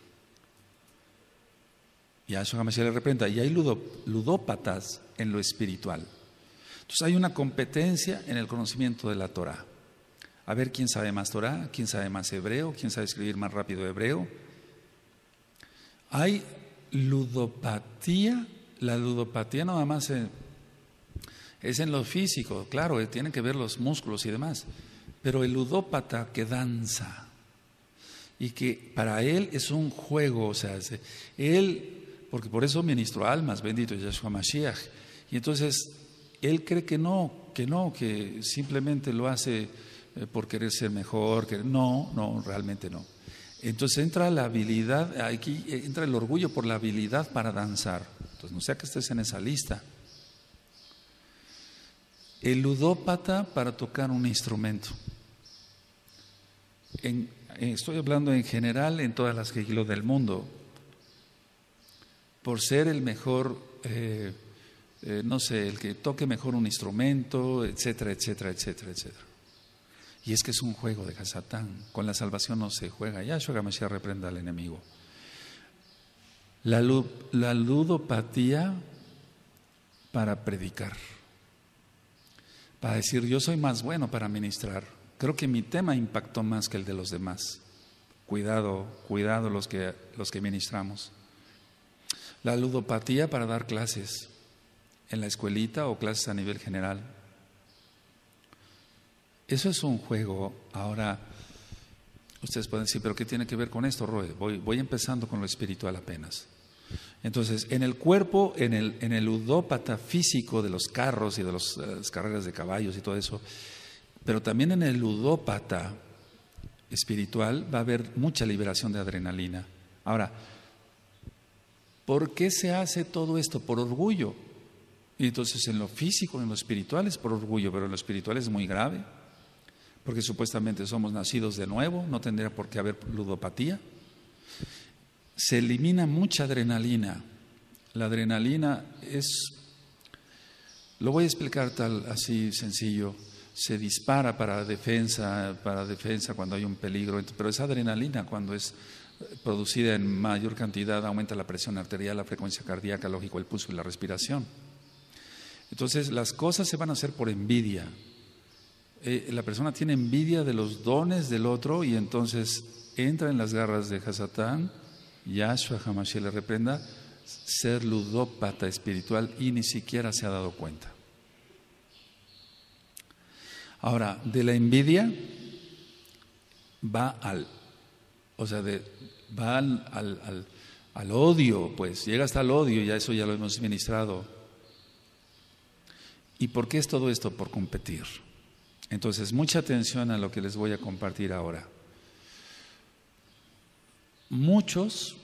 Y a eso jamás se le arrepienta... Y hay ludópatas en lo espiritual. Entonces hay una competencia en el conocimiento de la Torah. A ver quién sabe más Torah, quién sabe más hebreo, quién sabe escribir más rápido hebreo. Hay ludopatía. La ludopatía nada más eh, es en lo físico, claro, eh, tiene que ver los músculos y demás. Pero el ludópata que danza y que para él es un juego, o sea, él, porque por eso ministro almas, bendito Yahshua Mashiach, y entonces él cree que no, que no, que simplemente lo hace eh, por querer ser mejor, que no, no, realmente no. Entonces entra la habilidad, aquí entra el orgullo por la habilidad para danzar. Entonces no sea que estés en esa lista. El ludópata para tocar un instrumento. Eh, estoy hablando en general en todas las iglesias del mundo. Por ser el mejor, eh, eh, no sé, el que toque mejor un instrumento, etcétera, etcétera, etcétera, etcétera. Y es que es un juego de Hasatán. Con la salvación no se juega. Yahshua si reprenda al enemigo. La, la ludopatía para predicar. Para decir, yo soy más bueno para ministrar. Creo que mi tema impactó más que el de los demás. Cuidado, cuidado los que, los que ministramos. La ludopatía para dar clases en la escuelita o clases a nivel general. Eso es un juego. Ahora, ustedes pueden decir, pero ¿qué tiene que ver con esto, Roy? Voy, voy empezando con lo espiritual apenas. Entonces, en el cuerpo, en el, en el ludópata físico de los carros y de las eh, carreras de caballos y todo eso, pero también en el ludópata espiritual va a haber mucha liberación de adrenalina. Ahora, ¿por qué se hace todo esto? Por orgullo. Y entonces en lo físico, en lo espiritual es por orgullo, pero en lo espiritual es muy grave, porque supuestamente somos nacidos de nuevo, no tendría por qué haber ludopatía. Se elimina mucha adrenalina. La adrenalina es, lo voy a explicar tal así sencillo, se dispara para defensa, para defensa cuando hay un peligro, pero esa adrenalina cuando es eh, producida en mayor cantidad aumenta la presión arterial, la frecuencia cardíaca, lógico, el pulso y la respiración. Entonces las cosas se van a hacer por envidia. Eh, la persona tiene envidia de los dones del otro y entonces entra en las garras de Hasatán, Yahshua Hamashiach le reprenda, ser ludópata espiritual y ni siquiera se ha dado cuenta. Ahora, de la envidia va al, o sea, al, al, al, odio, pues llega hasta el odio, ya eso ya lo hemos ministrado. ¿Y por qué es todo esto? Por competir. Entonces, mucha atención a lo que les voy a compartir ahora. Muchos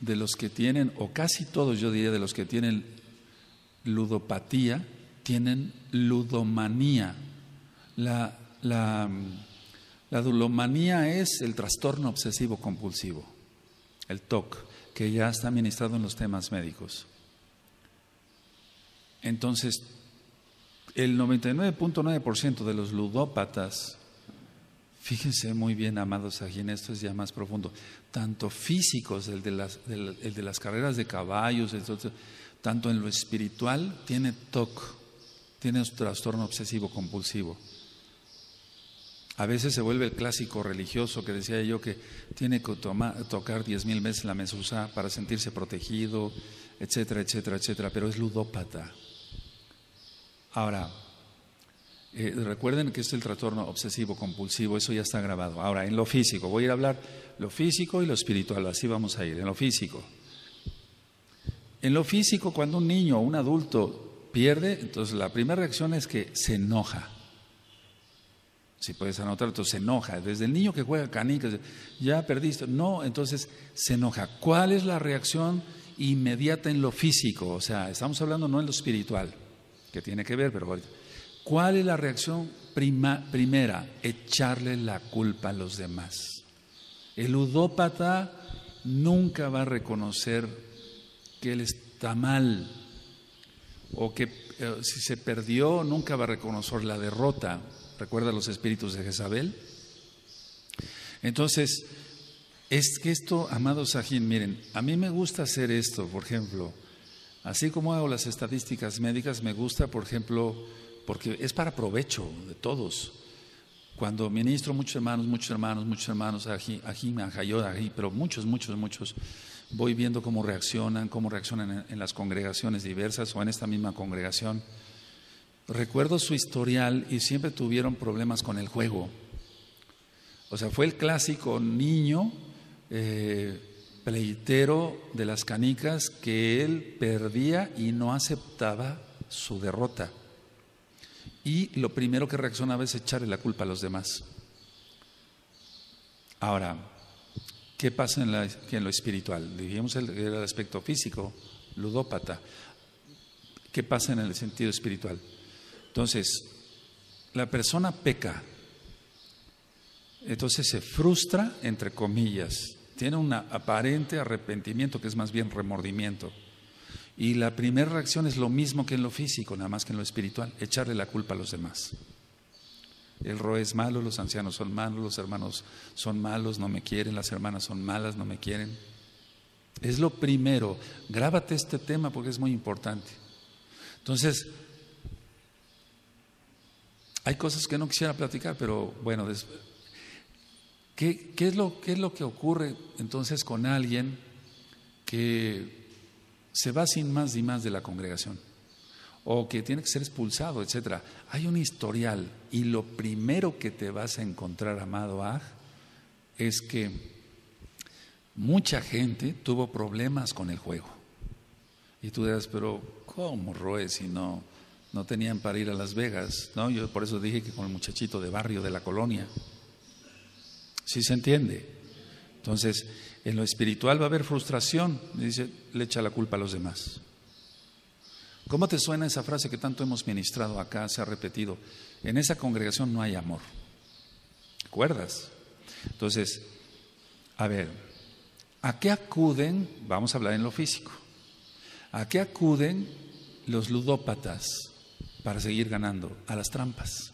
de los que tienen, o casi todos yo diría, de los que tienen ludopatía, tienen ludomanía. La, la, dulomanía es el trastorno obsesivo compulsivo, el TOC, que ya está administrado en los temas médicos. Entonces, el 99.9% de los ludópatas, fíjense muy bien, amados, aquí en esto es ya más profundo, tanto físicos, el de las, de las carreras de caballos, tanto en lo espiritual, tiene TOC, tiene un trastorno obsesivo compulsivo. A veces se vuelve el clásico religioso que decía yo que tiene que tocar diez mil veces la mesusa para sentirse protegido, etcétera, etcétera, etcétera, pero es ludópata. Ahora, eh, recuerden que es el trastorno obsesivo compulsivo, eso ya está grabado. Ahora, en lo físico, voy a ir a hablar lo físico y lo espiritual, así vamos a ir, en lo físico. En lo físico, cuando un niño o un adulto pierde, entonces la primera reacción es que se enoja. Si puedes anotar, entonces se enoja. Desde el niño que juega canicas, ya perdiste. No, entonces se enoja. ¿Cuál es la reacción inmediata en lo físico? O sea, estamos hablando no en lo espiritual, que tiene que ver, pero ahorita. ¿Cuál es la reacción prima, primera? Echarle la culpa a los demás. El ludópata nunca va a reconocer que él está mal o que eh, si se perdió nunca va a reconocer la derrota recuerda los espíritus de Jezabel. Entonces, es que esto, amados Sajín, miren, a mí me gusta hacer esto, por ejemplo, así como hago las estadísticas médicas, me gusta, por ejemplo, porque es para provecho de todos. Cuando ministro muchos hermanos, muchos hermanos, muchos hermanos, ajín, ají, ají, pero muchos, muchos, muchos, voy viendo cómo reaccionan, cómo reaccionan en las congregaciones diversas o en esta misma congregación. Recuerdo su historial y siempre tuvieron problemas con el juego. O sea, fue el clásico niño eh, pleitero de las canicas que él perdía y no aceptaba su derrota. Y lo primero que reaccionaba es echarle la culpa a los demás. Ahora, ¿qué pasa en, en lo espiritual? Dijimos el, el aspecto físico, ludópata. ¿Qué pasa en el sentido espiritual? Entonces, la persona peca, entonces se frustra, entre comillas, tiene un aparente arrepentimiento que es más bien remordimiento. Y la primera reacción es lo mismo que en lo físico, nada más que en lo espiritual, echarle la culpa a los demás. El roe es malo, los ancianos son malos, los hermanos son malos, no me quieren, las hermanas son malas, no me quieren. Es lo primero. Grábate este tema porque es muy importante. Entonces, hay cosas que no quisiera platicar, pero bueno, ¿Qué, es lo, ¿Qué es lo que ocurre entonces con alguien que se va sin más ni más de la congregación? O que tiene que ser expulsado, etcétera. Hay un historial y lo primero que te vas a encontrar, amado Aj, es que mucha gente tuvo problemas con el juego. Y tú dirás, pero ¿cómo, Roe, si no? no tenían para ir a Las Vegas, ¿no? Yo por eso dije que con el muchachito de barrio de la colonia. ¿Sí se entiende? Entonces, en lo espiritual va a haber frustración, dice, le echa la culpa a los demás. ¿Cómo te suena esa frase que tanto hemos ministrado acá, se ha repetido? En esa congregación no hay amor. ¿Acuerdas? Entonces, a ver, ¿a qué acuden? Vamos a hablar en lo físico. ¿A qué acuden los ludópatas? para seguir ganando, a las trampas.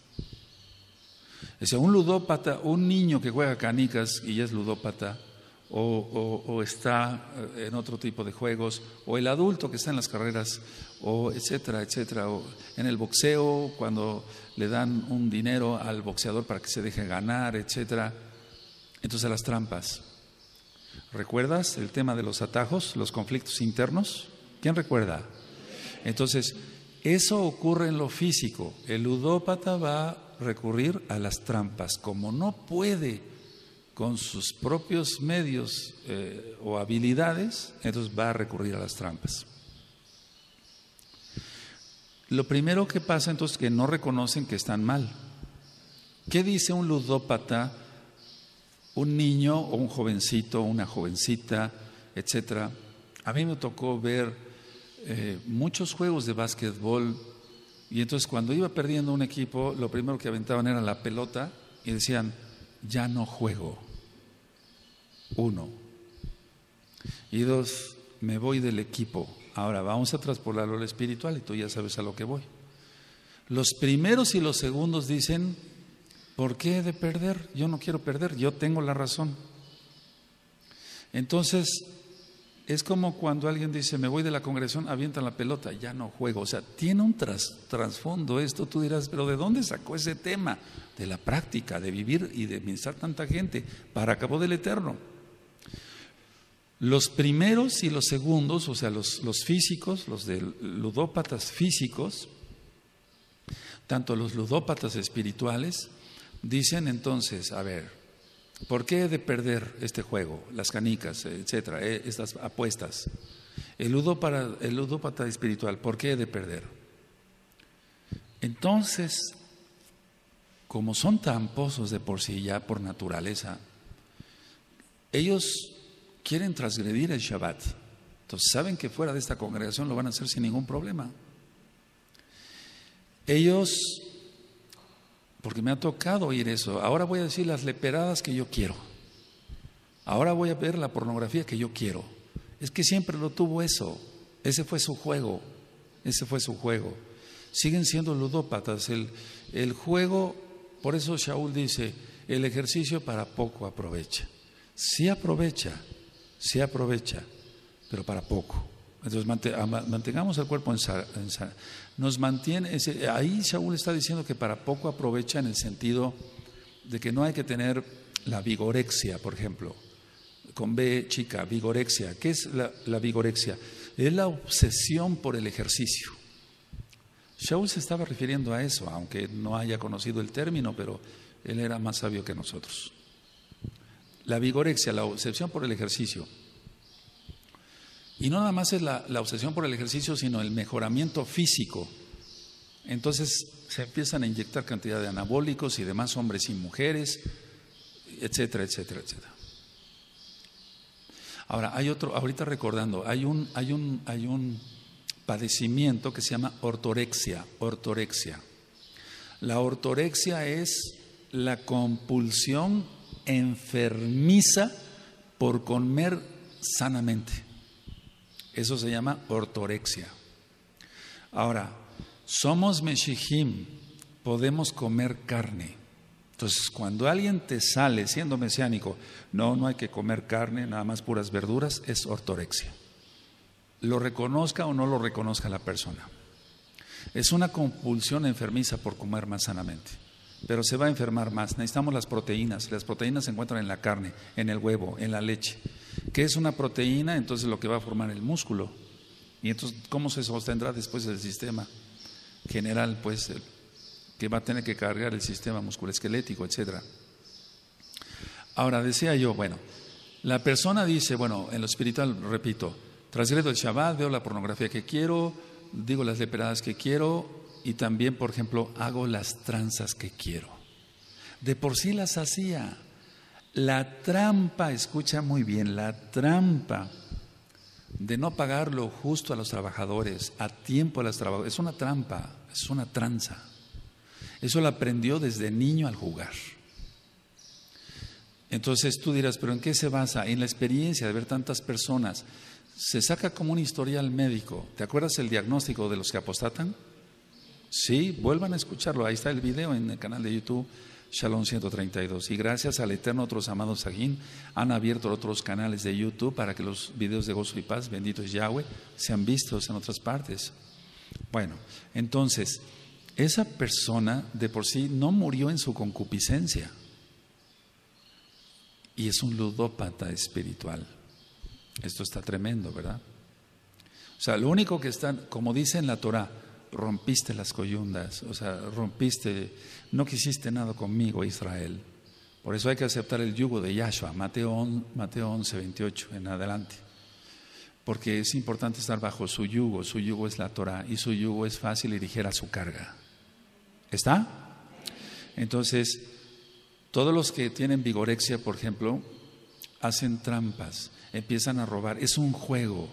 si un ludópata, un niño que juega canicas y ya es ludópata, o, está eh, en otro tipo de juegos, o el adulto que está en las carreras, o etcétera, etcétera, o en el boxeo, cuando le dan un dinero al boxeador para que se deje ganar, etcétera. Entonces las trampas. ¿Recuerdas el tema de los atajos, los conflictos internos? ¿Quién recuerda? Entonces, eso ocurre en lo físico. El ludópata va a recurrir a las trampas. Como no puede con sus propios medios eh, o habilidades, entonces va a recurrir a las trampas. Lo primero que pasa entonces es que no reconocen que están mal. ¿Qué dice un ludópata, un niño o un jovencito, una jovencita, etcétera? A mí me tocó ver eh, muchos juegos de básquetbol y entonces cuando iba perdiendo un equipo, lo primero que aventaban era la pelota y decían, ya no juego. Uno. Y dos, me voy del equipo. Ahora vamos a traspolarlo al espiritual y tú ya sabes a lo que voy. Los primeros y los segundos dicen, ¿por qué he de perder? Yo no quiero perder, yo tengo la razón. Entonces, es como cuando alguien dice, me voy de la congregación, avientan la pelota, ya no juego. O sea, tiene un trasfondo esto. Tú dirás, pero ¿de dónde sacó ese tema? De la práctica, de vivir y de ministrar tanta gente para acabó del eterno. Los primeros y los segundos, o sea, los, los físicos, los ludópatas físicos, tanto los ludópatas espirituales, dicen entonces, a ver, ¿Por qué he de perder este juego, las canicas, etcétera, eh, estas apuestas? El, ludópata el espiritual, ¿por qué he de perder? Entonces, como son tramposos de por sí ya por naturaleza, ellos quieren transgredir el Shabbat. Entonces saben que fuera de esta congregación lo van a hacer sin ningún problema. Ellos porque me ha tocado oír eso. Ahora voy a decir las leperadas que yo quiero. Ahora voy a ver la pornografía que yo quiero. Es que siempre lo tuvo eso. Ese fue su juego. Ese fue su juego. Siguen siendo ludópatas. El, el juego, por eso Shaul dice, el ejercicio para poco aprovecha. Sí aprovecha, sí aprovecha, pero para poco. Entonces mantengamos el cuerpo en, nos mantiene, eh, ahí Shaul está diciendo que para poco aprovecha en el sentido de que no hay que tener la vigorexia, por ejemplo, con B chica, vigorexia. ¿Qué es la, vigorexia? Es la obsesión por el ejercicio. Shaul se estaba refiriendo a eso, aunque no haya conocido el término, pero él era más sabio que nosotros. La vigorexia, la obsesión por el ejercicio. Y no nada más es la, obsesión por el ejercicio, sino el mejoramiento físico. Entonces se empiezan a inyectar cantidad de anabólicos y demás hombres y mujeres, etcétera, etcétera, etcétera. Ahora, hay otro, ahorita recordando, hay un, hay un, hay un padecimiento que se llama ortorexia, ortorexia. La ortorexia es la compulsión enfermiza por comer sanamente. Eso se llama ortorexia. Ahora, somos meshijim, podemos comer carne. Entonces, cuando alguien te sale siendo mesiánico, no, no hay que comer carne, nada más puras verduras, es ortorexia. Lo reconozca o no lo reconozca la persona. Es una compulsión enfermiza por comer más sanamente, pero se va a enfermar más. Necesitamos las proteínas. Las proteínas se encuentran en la carne, en el huevo, en la leche que es una proteína, entonces lo que va a formar el músculo. Y entonces, ¿cómo se sostendrá después el sistema general, pues, que va a tener que cargar el sistema musculoesquelético, etcétera? Ahora, decía yo, bueno, la persona dice, bueno, en lo espiritual, repito, transgredo el Shabbat, veo la pornografía que quiero, digo las leperadas que quiero y también, por ejemplo, hago las tranzas que quiero. De por sí las hacía, la trampa, escucha muy bien, la trampa de no pagar lo justo a los trabajadores, a tiempo a los trabajadores, es una trampa, es una tranza. Eso lo aprendió desde niño al jugar. Entonces tú dirás, pero ¿en qué se basa? En la experiencia de ver tantas personas. Se saca como un historial médico. ¿Te acuerdas el diagnóstico de los que apostatan? Sí, vuelvan a escucharlo. Ahí está el video en el canal de YouTube Shalom 132. Y gracias al Eterno, otros amados Sajín han abierto otros canales de YouTube para que los videos de gozo y paz, bendito es Yahweh, sean vistos en otras partes. Bueno, entonces, esa persona de por sí no murió en su concupiscencia. Y es un ludópata espiritual. Esto está tremendo, ¿verdad? O sea, lo único que está, como dice en la Torah, rompiste las coyundas, o sea, rompiste no quisiste nada conmigo, Israel. Por eso hay que aceptar el yugo de Yahshua, Mateo, Mateo 11, 28 en adelante. Porque es importante estar bajo su yugo, su yugo es la Torah y su yugo es fácil y ligera su carga. ¿Está? Entonces, todos los que tienen vigorexia, por ejemplo, hacen trampas, empiezan a robar, es un juego.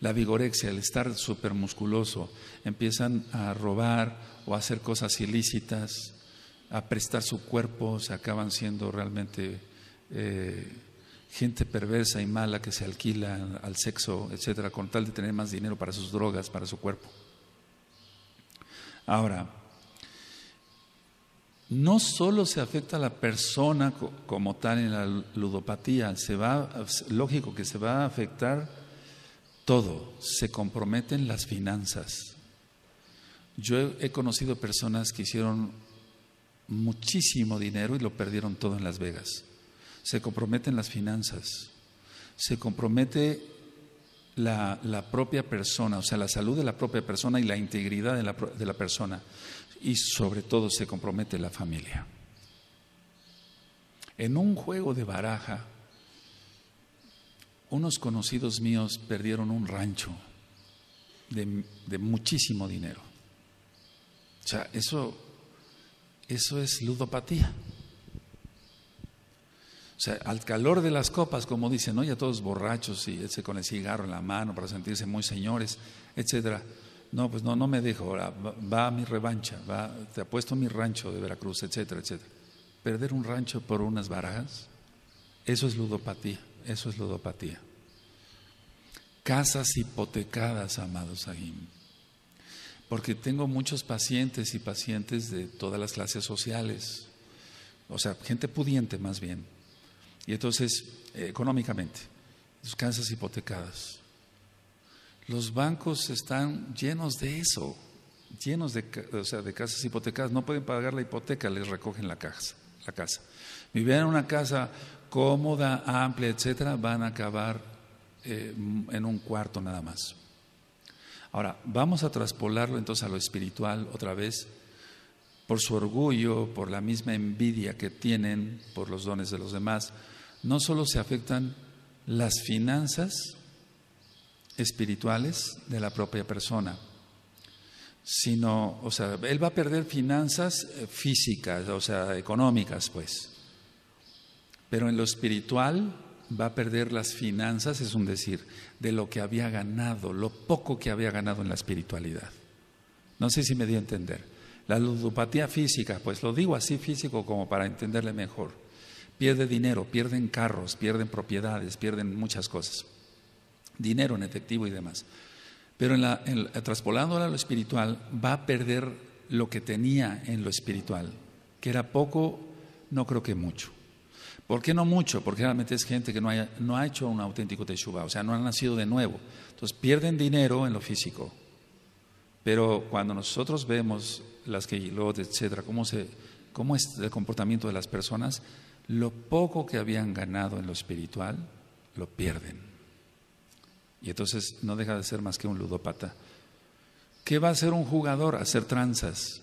La vigorexia, el estar supermusculoso, empiezan a robar o a hacer cosas ilícitas, a prestar su cuerpo, se acaban siendo realmente eh, gente perversa y mala que se alquila al sexo, etcétera, con tal de tener más dinero para sus drogas, para su cuerpo. Ahora, no solo se afecta a la persona como tal en la ludopatía, se va, lógico que se va a afectar todo, se comprometen las finanzas. Yo he conocido personas que hicieron muchísimo dinero y lo perdieron todo en Las Vegas. Se comprometen las finanzas, se compromete la, propia persona, o sea, la salud de la propia persona y la integridad de la, persona. Y sobre todo se compromete la familia. En un juego de baraja, unos conocidos míos perdieron un rancho de, de, muchísimo dinero. O sea, eso eso es ludopatía. O sea, al calor de las copas, como dicen, ¿no? ya todos borrachos y ese con el cigarro en la mano para sentirse muy señores, etcétera. No, pues no, no me dejo, va, a mi revancha, va, te apuesto a mi rancho de Veracruz, etcétera, etcétera. Perder un rancho por unas barajas, eso es ludopatía, eso es ludopatía. Casas hipotecadas, amados Aguim porque tengo muchos pacientes y pacientes de todas las clases sociales, o sea, gente pudiente más bien, y entonces eh, económicamente, sus casas hipotecadas. Los bancos están llenos de eso, llenos de, o sea, de casas hipotecadas, no pueden pagar la hipoteca, les recogen la casa. La casa. Vivir en una casa cómoda, amplia, etcétera, van a acabar eh, en un cuarto nada más. Ahora, vamos a traspolarlo entonces a lo espiritual otra vez por su orgullo, por la misma envidia que tienen por los dones de los demás, no solo se afectan las finanzas espirituales de la propia persona, sino, o sea, él va a perder finanzas eh, físicas, o sea, económicas, pues. Pero en lo espiritual va a perder las finanzas, es un decir, de lo que había ganado, lo poco que había ganado en la espiritualidad. No sé si me dio a entender. La ludopatía física, pues lo digo así físico como para entenderle mejor. Pierde dinero, pierden carros, pierden propiedades, pierden muchas cosas. Dinero en efectivo y demás. Pero en la, traspolándola a lo espiritual, va a perder lo que tenía en lo espiritual, que era poco, no creo que mucho. ¿Por qué no mucho? Porque realmente es gente que no, ha hecho un auténtico teshuva, o sea, no han nacido de nuevo. Entonces pierden dinero en lo físico. Pero cuando nosotros vemos las que etcétera, cómo, cómo es el comportamiento de las personas, lo poco que habían ganado en lo espiritual, lo pierden. Y entonces no deja de ser más que un ludópata. ¿Qué va a hacer un jugador? Hacer tranzas,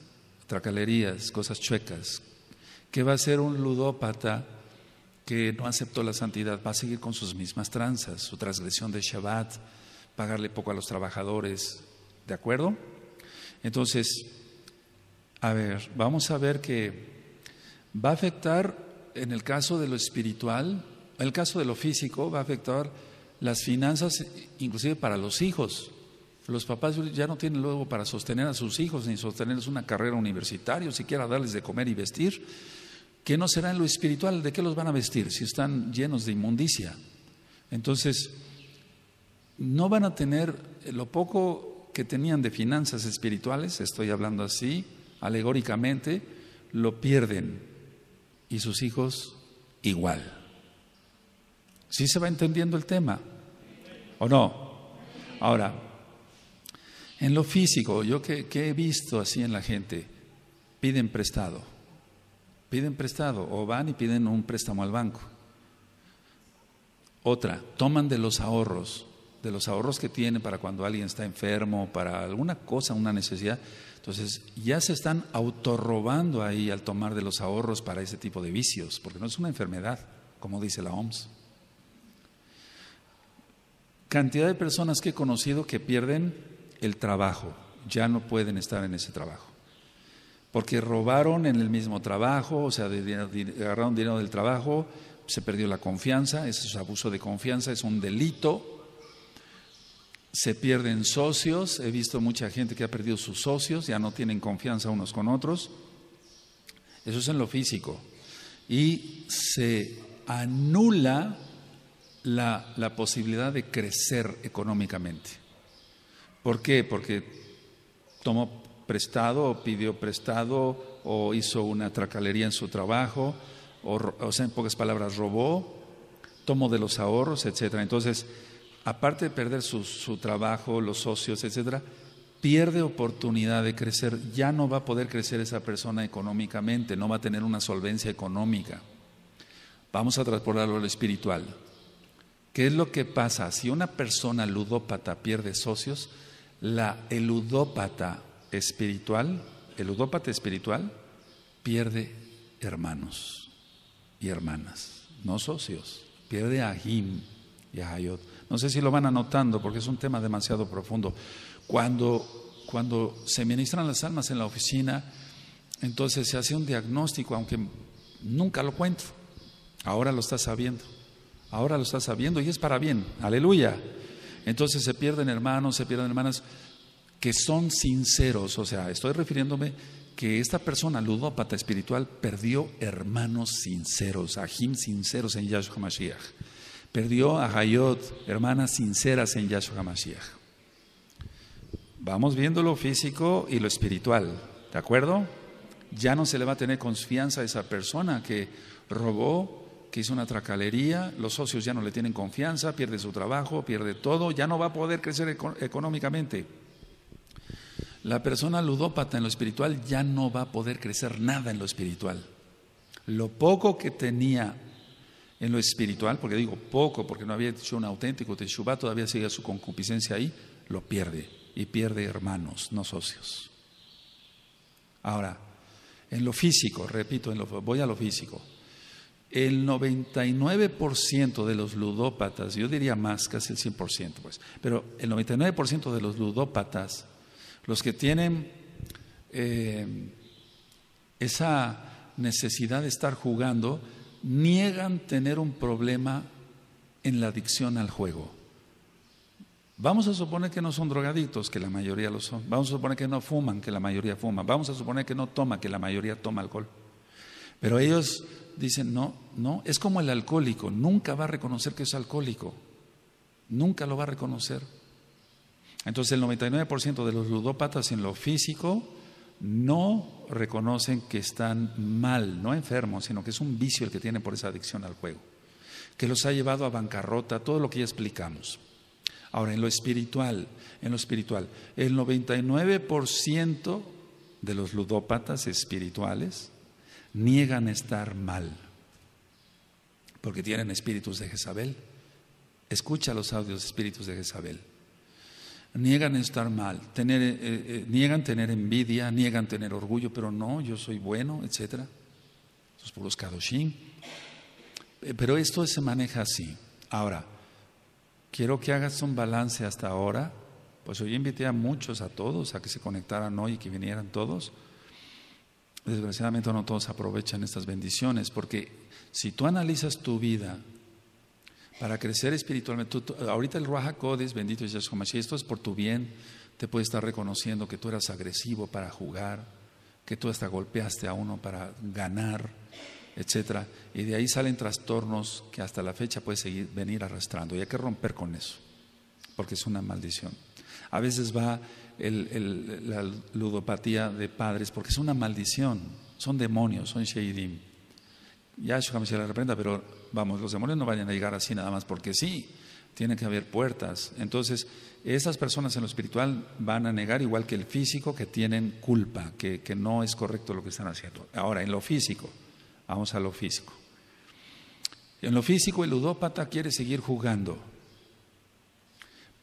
tracalerías, cosas chuecas. ¿Qué va a hacer un ludópata? que no aceptó la santidad va a seguir con sus mismas tranzas, su transgresión de Shabbat, pagarle poco a los trabajadores, ¿de acuerdo? Entonces, a ver, vamos a ver que va a afectar en el caso de lo espiritual, el caso de lo físico, va a afectar las finanzas inclusive para los hijos. Los papás ya no tienen luego para sostener a sus hijos, ni sostenerles una carrera universitaria, siquiera darles de comer y vestir que no será en lo espiritual, ¿de qué los van a vestir si están llenos de inmundicia? Entonces, no van a tener eh, lo poco que tenían de finanzas espirituales, estoy hablando así, alegóricamente, lo pierden y sus hijos igual. ¿Sí se va entendiendo el tema? ¿O no? Ahora, en lo físico, yo que he visto así en la gente, piden prestado piden prestado o van y piden un préstamo al banco. Otra, toman de los ahorros, de los ahorros que tienen para cuando alguien está enfermo, para alguna cosa, una necesidad. Entonces ya se están autorrobando ahí al tomar de los ahorros para ese tipo de vicios, porque no es una enfermedad, como dice la OMS. Cantidad de personas que he conocido que pierden el trabajo, ya no pueden estar en ese trabajo porque robaron en el mismo trabajo, o sea, agarraron dinero del trabajo, se perdió la confianza, ese es abuso de confianza, es un delito. Se pierden socios, he visto mucha gente que ha perdido sus socios, ya no tienen confianza unos con otros. Eso es en lo físico. Y se anula la, la posibilidad de crecer económicamente. ¿Por qué? Porque tomo prestado o pidió prestado o hizo una tracalería en su trabajo, o, sea, en pocas palabras, robó, tomó de los ahorros, etcétera. Entonces, aparte de perder su, trabajo, los socios, etcétera, pierde oportunidad de crecer, ya no va a poder crecer esa persona económicamente, no va a tener una solvencia económica. Vamos a transportarlo a lo espiritual. ¿Qué es lo que pasa? Si una persona ludópata pierde socios, la, eludópata ludópata espiritual, el ludópata espiritual, pierde hermanos y hermanas, no socios, pierde a Jim y a Hayot. No sé si lo van anotando porque es un tema demasiado profundo. Cuando, cuando se ministran las almas en la oficina, entonces se hace un diagnóstico, aunque nunca lo cuento. Ahora lo está sabiendo. Ahora lo está sabiendo y es para bien. Aleluya. Entonces se pierden hermanos, se pierden hermanas que son sinceros, o sea, estoy refiriéndome que esta persona ludópata espiritual perdió hermanos sinceros, ajim sinceros en Yahshua Mashiach. Perdió a Hayot, hermanas sinceras en Yahshua Mashiach. Vamos viendo lo físico y lo espiritual, ¿de acuerdo? Ya no se le va a tener confianza a esa persona que robó, que hizo una tracalería, los socios ya no le tienen confianza, pierde su trabajo, pierde todo, ya no va a poder crecer económicamente. La persona ludópata en lo espiritual ya no va a poder crecer nada en lo espiritual. Lo poco que tenía en lo espiritual, porque digo poco, porque no había hecho un auténtico teshuva, todavía sigue su concupiscencia ahí, lo pierde. Y pierde hermanos, no socios. Ahora, en lo físico, repito, en lo, voy a lo físico. El 99% de los ludópatas, yo diría más, casi el 100%, pues, pero el 99% de los ludópatas los que tienen eh, esa necesidad de estar jugando, niegan tener un problema en la adicción al juego. Vamos a suponer que no son drogadictos, que la mayoría lo son. Vamos a suponer que no fuman, que la mayoría fuma. Vamos a suponer que no toma, que la mayoría toma alcohol. Pero ellos dicen, no, no, es como el alcohólico, nunca va a reconocer que es alcohólico, nunca lo va a reconocer. Entonces el 99% de los ludópatas en lo físico no reconocen que están mal, no enfermos, sino que es un vicio el que tienen por esa adicción al juego, que los ha llevado a bancarrota, todo lo que ya explicamos. Ahora, en lo espiritual, en lo espiritual, el 99% de los ludópatas espirituales niegan estar mal, porque tienen espíritus de Jezabel. Escucha los audios espíritus de Jezabel niegan estar mal, tener, eh, eh, niegan tener envidia, niegan tener orgullo, pero no, yo soy bueno, etc. Esos puros kadoshim. Eh, pero esto se maneja así. Ahora, quiero que hagas un balance hasta ahora. Pues hoy invité a muchos, a todos, a que se conectaran hoy y que vinieran todos. Desgraciadamente no todos aprovechan estas bendiciones, porque si tú analizas tu vida para crecer espiritualmente, ahorita el Raja Codes bendito es como esto es por tu bien, te puede estar reconociendo que tú eras agresivo para jugar, que tú hasta golpeaste a uno para ganar, etcétera, y de ahí salen trastornos que hasta la fecha puedes seguir, venir arrastrando, y hay que romper con eso, porque es una maldición. A veces va la ludopatía de padres, porque es una maldición, son demonios, son sheidim. Yahshua se la reprenda, pero vamos, los demonios no vayan a llegar así nada más porque sí, tiene que haber puertas. Entonces, esas personas en lo espiritual van a negar igual que el físico que tienen culpa, que, que no es correcto lo que están haciendo. Ahora, en lo físico, vamos a lo físico. En lo físico, el ludópata quiere seguir jugando.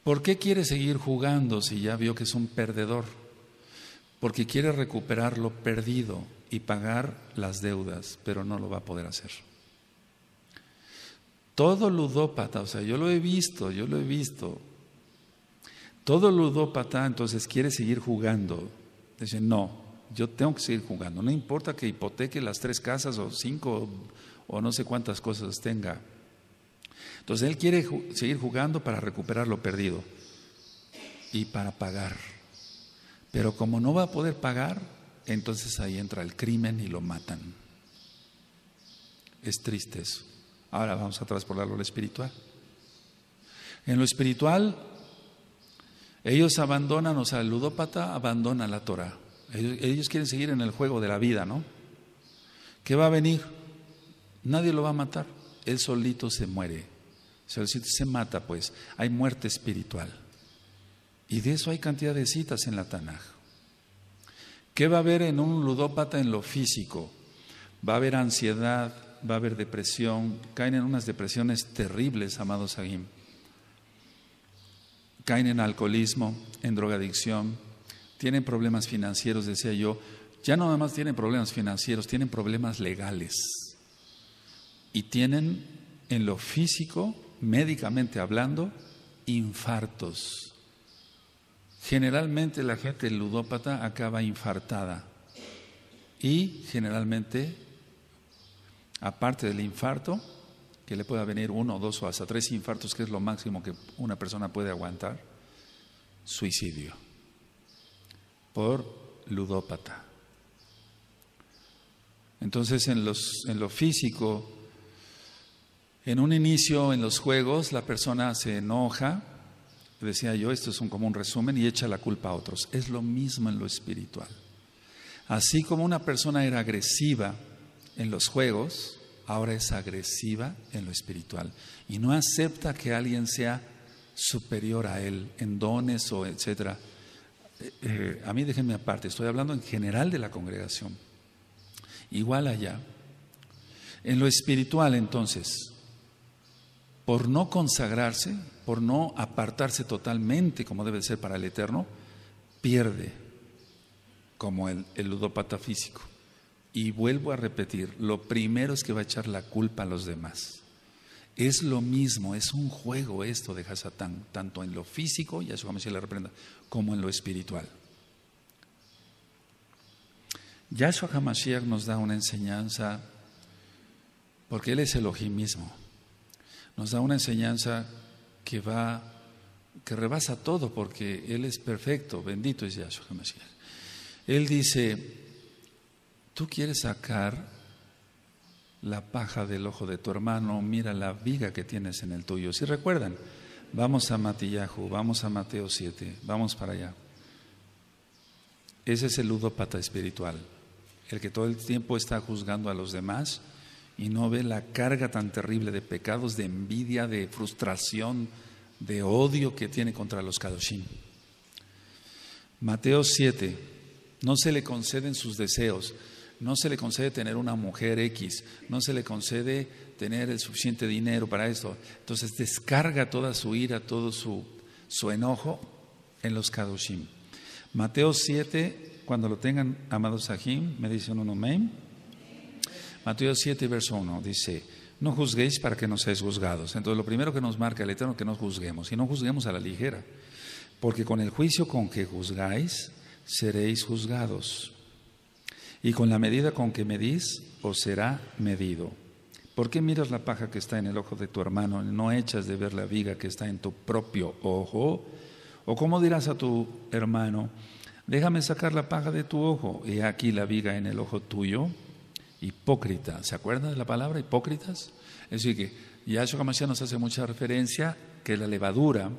¿Por qué quiere seguir jugando si ya vio que es un perdedor? Porque quiere recuperar lo perdido y pagar las deudas, pero no lo va a poder hacer. Todo ludópata, o sea, yo lo he visto, yo lo he visto. Todo ludópata entonces quiere seguir jugando. Dice, no, yo tengo que seguir jugando. No importa que hipoteque las tres casas o cinco o no sé cuántas cosas tenga. Entonces él quiere seguir jugando para recuperar lo perdido y para pagar. Pero como no va a poder pagar, entonces ahí entra el crimen y lo matan. Es triste eso. Ahora vamos a traspolarlo al espiritual. En lo espiritual, ellos abandonan, o sea, el ludópata abandona la Torah. Ellos, quieren seguir en el juego de la vida, ¿no? ¿Qué va a venir? Nadie lo va a matar. Él solito se muere. Solito se mata, pues. Hay muerte espiritual. Y de eso hay cantidad de citas en la Tanaj. ¿Qué va a haber en un ludópata en lo físico? Va a haber ansiedad, va a haber depresión, caen en unas depresiones terribles, amados Sahim. Caen en alcoholismo, en drogadicción, tienen problemas financieros, decía yo. Ya no nada más tienen problemas financieros, tienen problemas legales. Y tienen en lo físico, médicamente hablando, infartos. Generalmente la gente ludópata acaba infartada y generalmente, aparte del infarto, que le pueda venir uno, dos o hasta tres infartos, que es lo máximo que una persona puede aguantar, suicidio por ludópata. Entonces, en, los, en lo físico, en un inicio, en los juegos, la persona se enoja, decía yo, esto es un, como un resumen y echa la culpa a otros. Es lo mismo en lo espiritual. Así como una persona era agresiva en los juegos, ahora es agresiva en lo espiritual y no acepta que alguien sea superior a él en dones o etcétera. Eh, eh, a mí déjenme aparte, estoy hablando en general de la congregación. Igual allá. En lo espiritual entonces, por no consagrarse, por no apartarse totalmente como debe ser para el eterno, pierde como el, el ludópata físico. Y vuelvo a repetir, lo primero es que va a echar la culpa a los demás. Es lo mismo, es un juego esto de satán tanto en lo físico, Yahshua su le reprenda, como en lo espiritual. Yahshua HaMashiach nos da una enseñanza, porque Él es el ojimismo nos da una enseñanza que va, que rebasa todo, porque Él es perfecto, bendito es Yahshua Él dice, tú quieres sacar la paja del ojo de tu hermano, mira la viga que tienes en el tuyo. Si recuerdan, vamos a Matillahu, vamos a Mateo 7, vamos para allá. Ese es el ludópata espiritual, el que todo el tiempo está juzgando a los demás y no ve la carga tan terrible de pecados, de envidia, de frustración, de odio que tiene contra los Kadoshim. Mateo 7, no se le conceden sus deseos, no se le concede tener una mujer X, no se le concede tener el suficiente dinero para esto. Entonces descarga toda su ira, todo su, enojo en los Kadoshim. Mateo 7, cuando lo tengan, amados Sahim, me dicen un amén. Mateo 7, verso 1 dice, no juzguéis para que no seáis juzgados. Entonces lo primero que nos marca el Eterno es que no juzguemos y no juzguemos a la ligera, porque con el juicio con que juzgáis, seréis juzgados. Y con la medida con que medís, os será medido. ¿Por qué miras la paja que está en el ojo de tu hermano y no echas de ver la viga que está en tu propio ojo? ¿O cómo dirás a tu hermano, déjame sacar la paja de tu ojo y aquí la viga en el ojo tuyo? hipócrita. ¿Se acuerdan de la palabra hipócritas? Es decir, que Yahshua Kamashia nos hace mucha referencia que la levadura,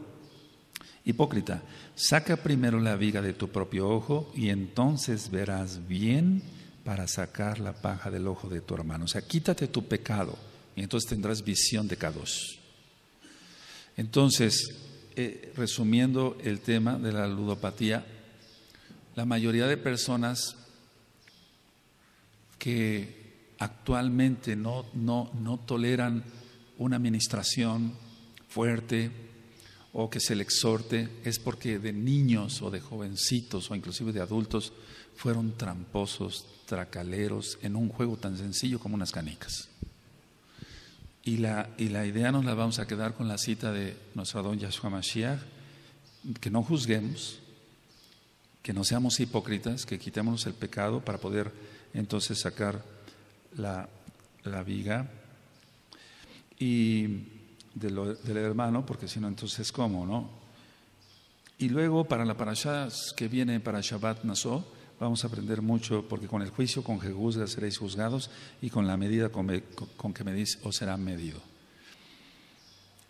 hipócrita, saca primero la viga de tu propio ojo y entonces verás bien para sacar la paja del ojo de tu hermano. O sea, quítate tu pecado y entonces tendrás visión de cada dos Entonces, eh, resumiendo el tema de la ludopatía, la mayoría de personas que actualmente no, no, no toleran una administración fuerte o que se le exhorte, es porque de niños o de jovencitos o inclusive de adultos fueron tramposos, tracaleros en un juego tan sencillo como unas canicas. Y la, y la idea nos la vamos a quedar con la cita de nuestro don Yahshua Mashiach, que no juzguemos, que no seamos hipócritas, que quitemos el pecado para poder entonces sacar la, la viga y de lo, del hermano, porque si no, entonces cómo, ¿no? Y luego para la parashá que viene para Shabbat naso vamos a aprender mucho, porque con el juicio con juzga seréis juzgados y con la medida con, me, con que medís os será medido.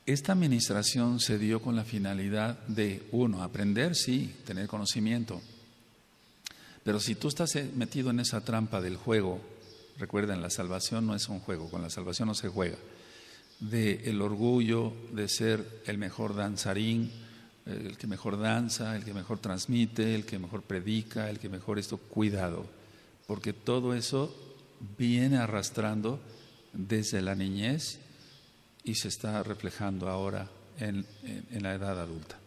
Esta administración se dio con la finalidad de, uno, aprender, sí, tener conocimiento, pero si tú estás eh, metido en esa trampa del juego, recuerden, la salvación no es un juego, con la salvación no se juega, de el orgullo de ser el mejor danzarín, eh, el que mejor danza, el que mejor transmite, el que mejor predica, el que mejor esto, cuidado, porque todo eso viene arrastrando desde la niñez y se está reflejando ahora en la edad adulta.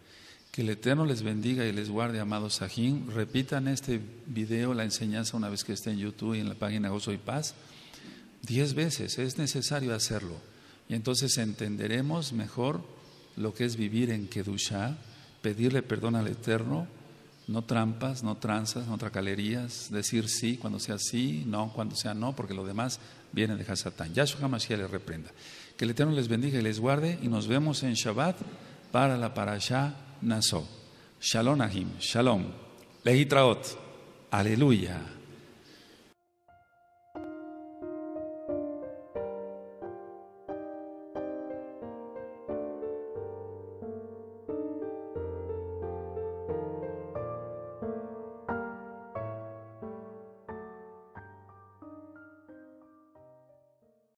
Que el Eterno les bendiga y les guarde, amados Sajín. Repitan este video, la enseñanza, una vez que esté en YouTube y en la página Gozo y Paz, diez veces. Es necesario hacerlo. Y entonces entenderemos mejor lo que es vivir en Kedusha, pedirle perdón al Eterno, no trampas, no tranzas, no tracalerías, decir sí cuando sea sí, no cuando sea no, porque lo demás viene de Hasatán. Yahshua Hamashiach le reprenda. Que el Eterno les bendiga y les guarde y nos vemos en Shabbat para la Parashá Naso. Shalom Ahim, Shalom. lehitraot, Aleluya.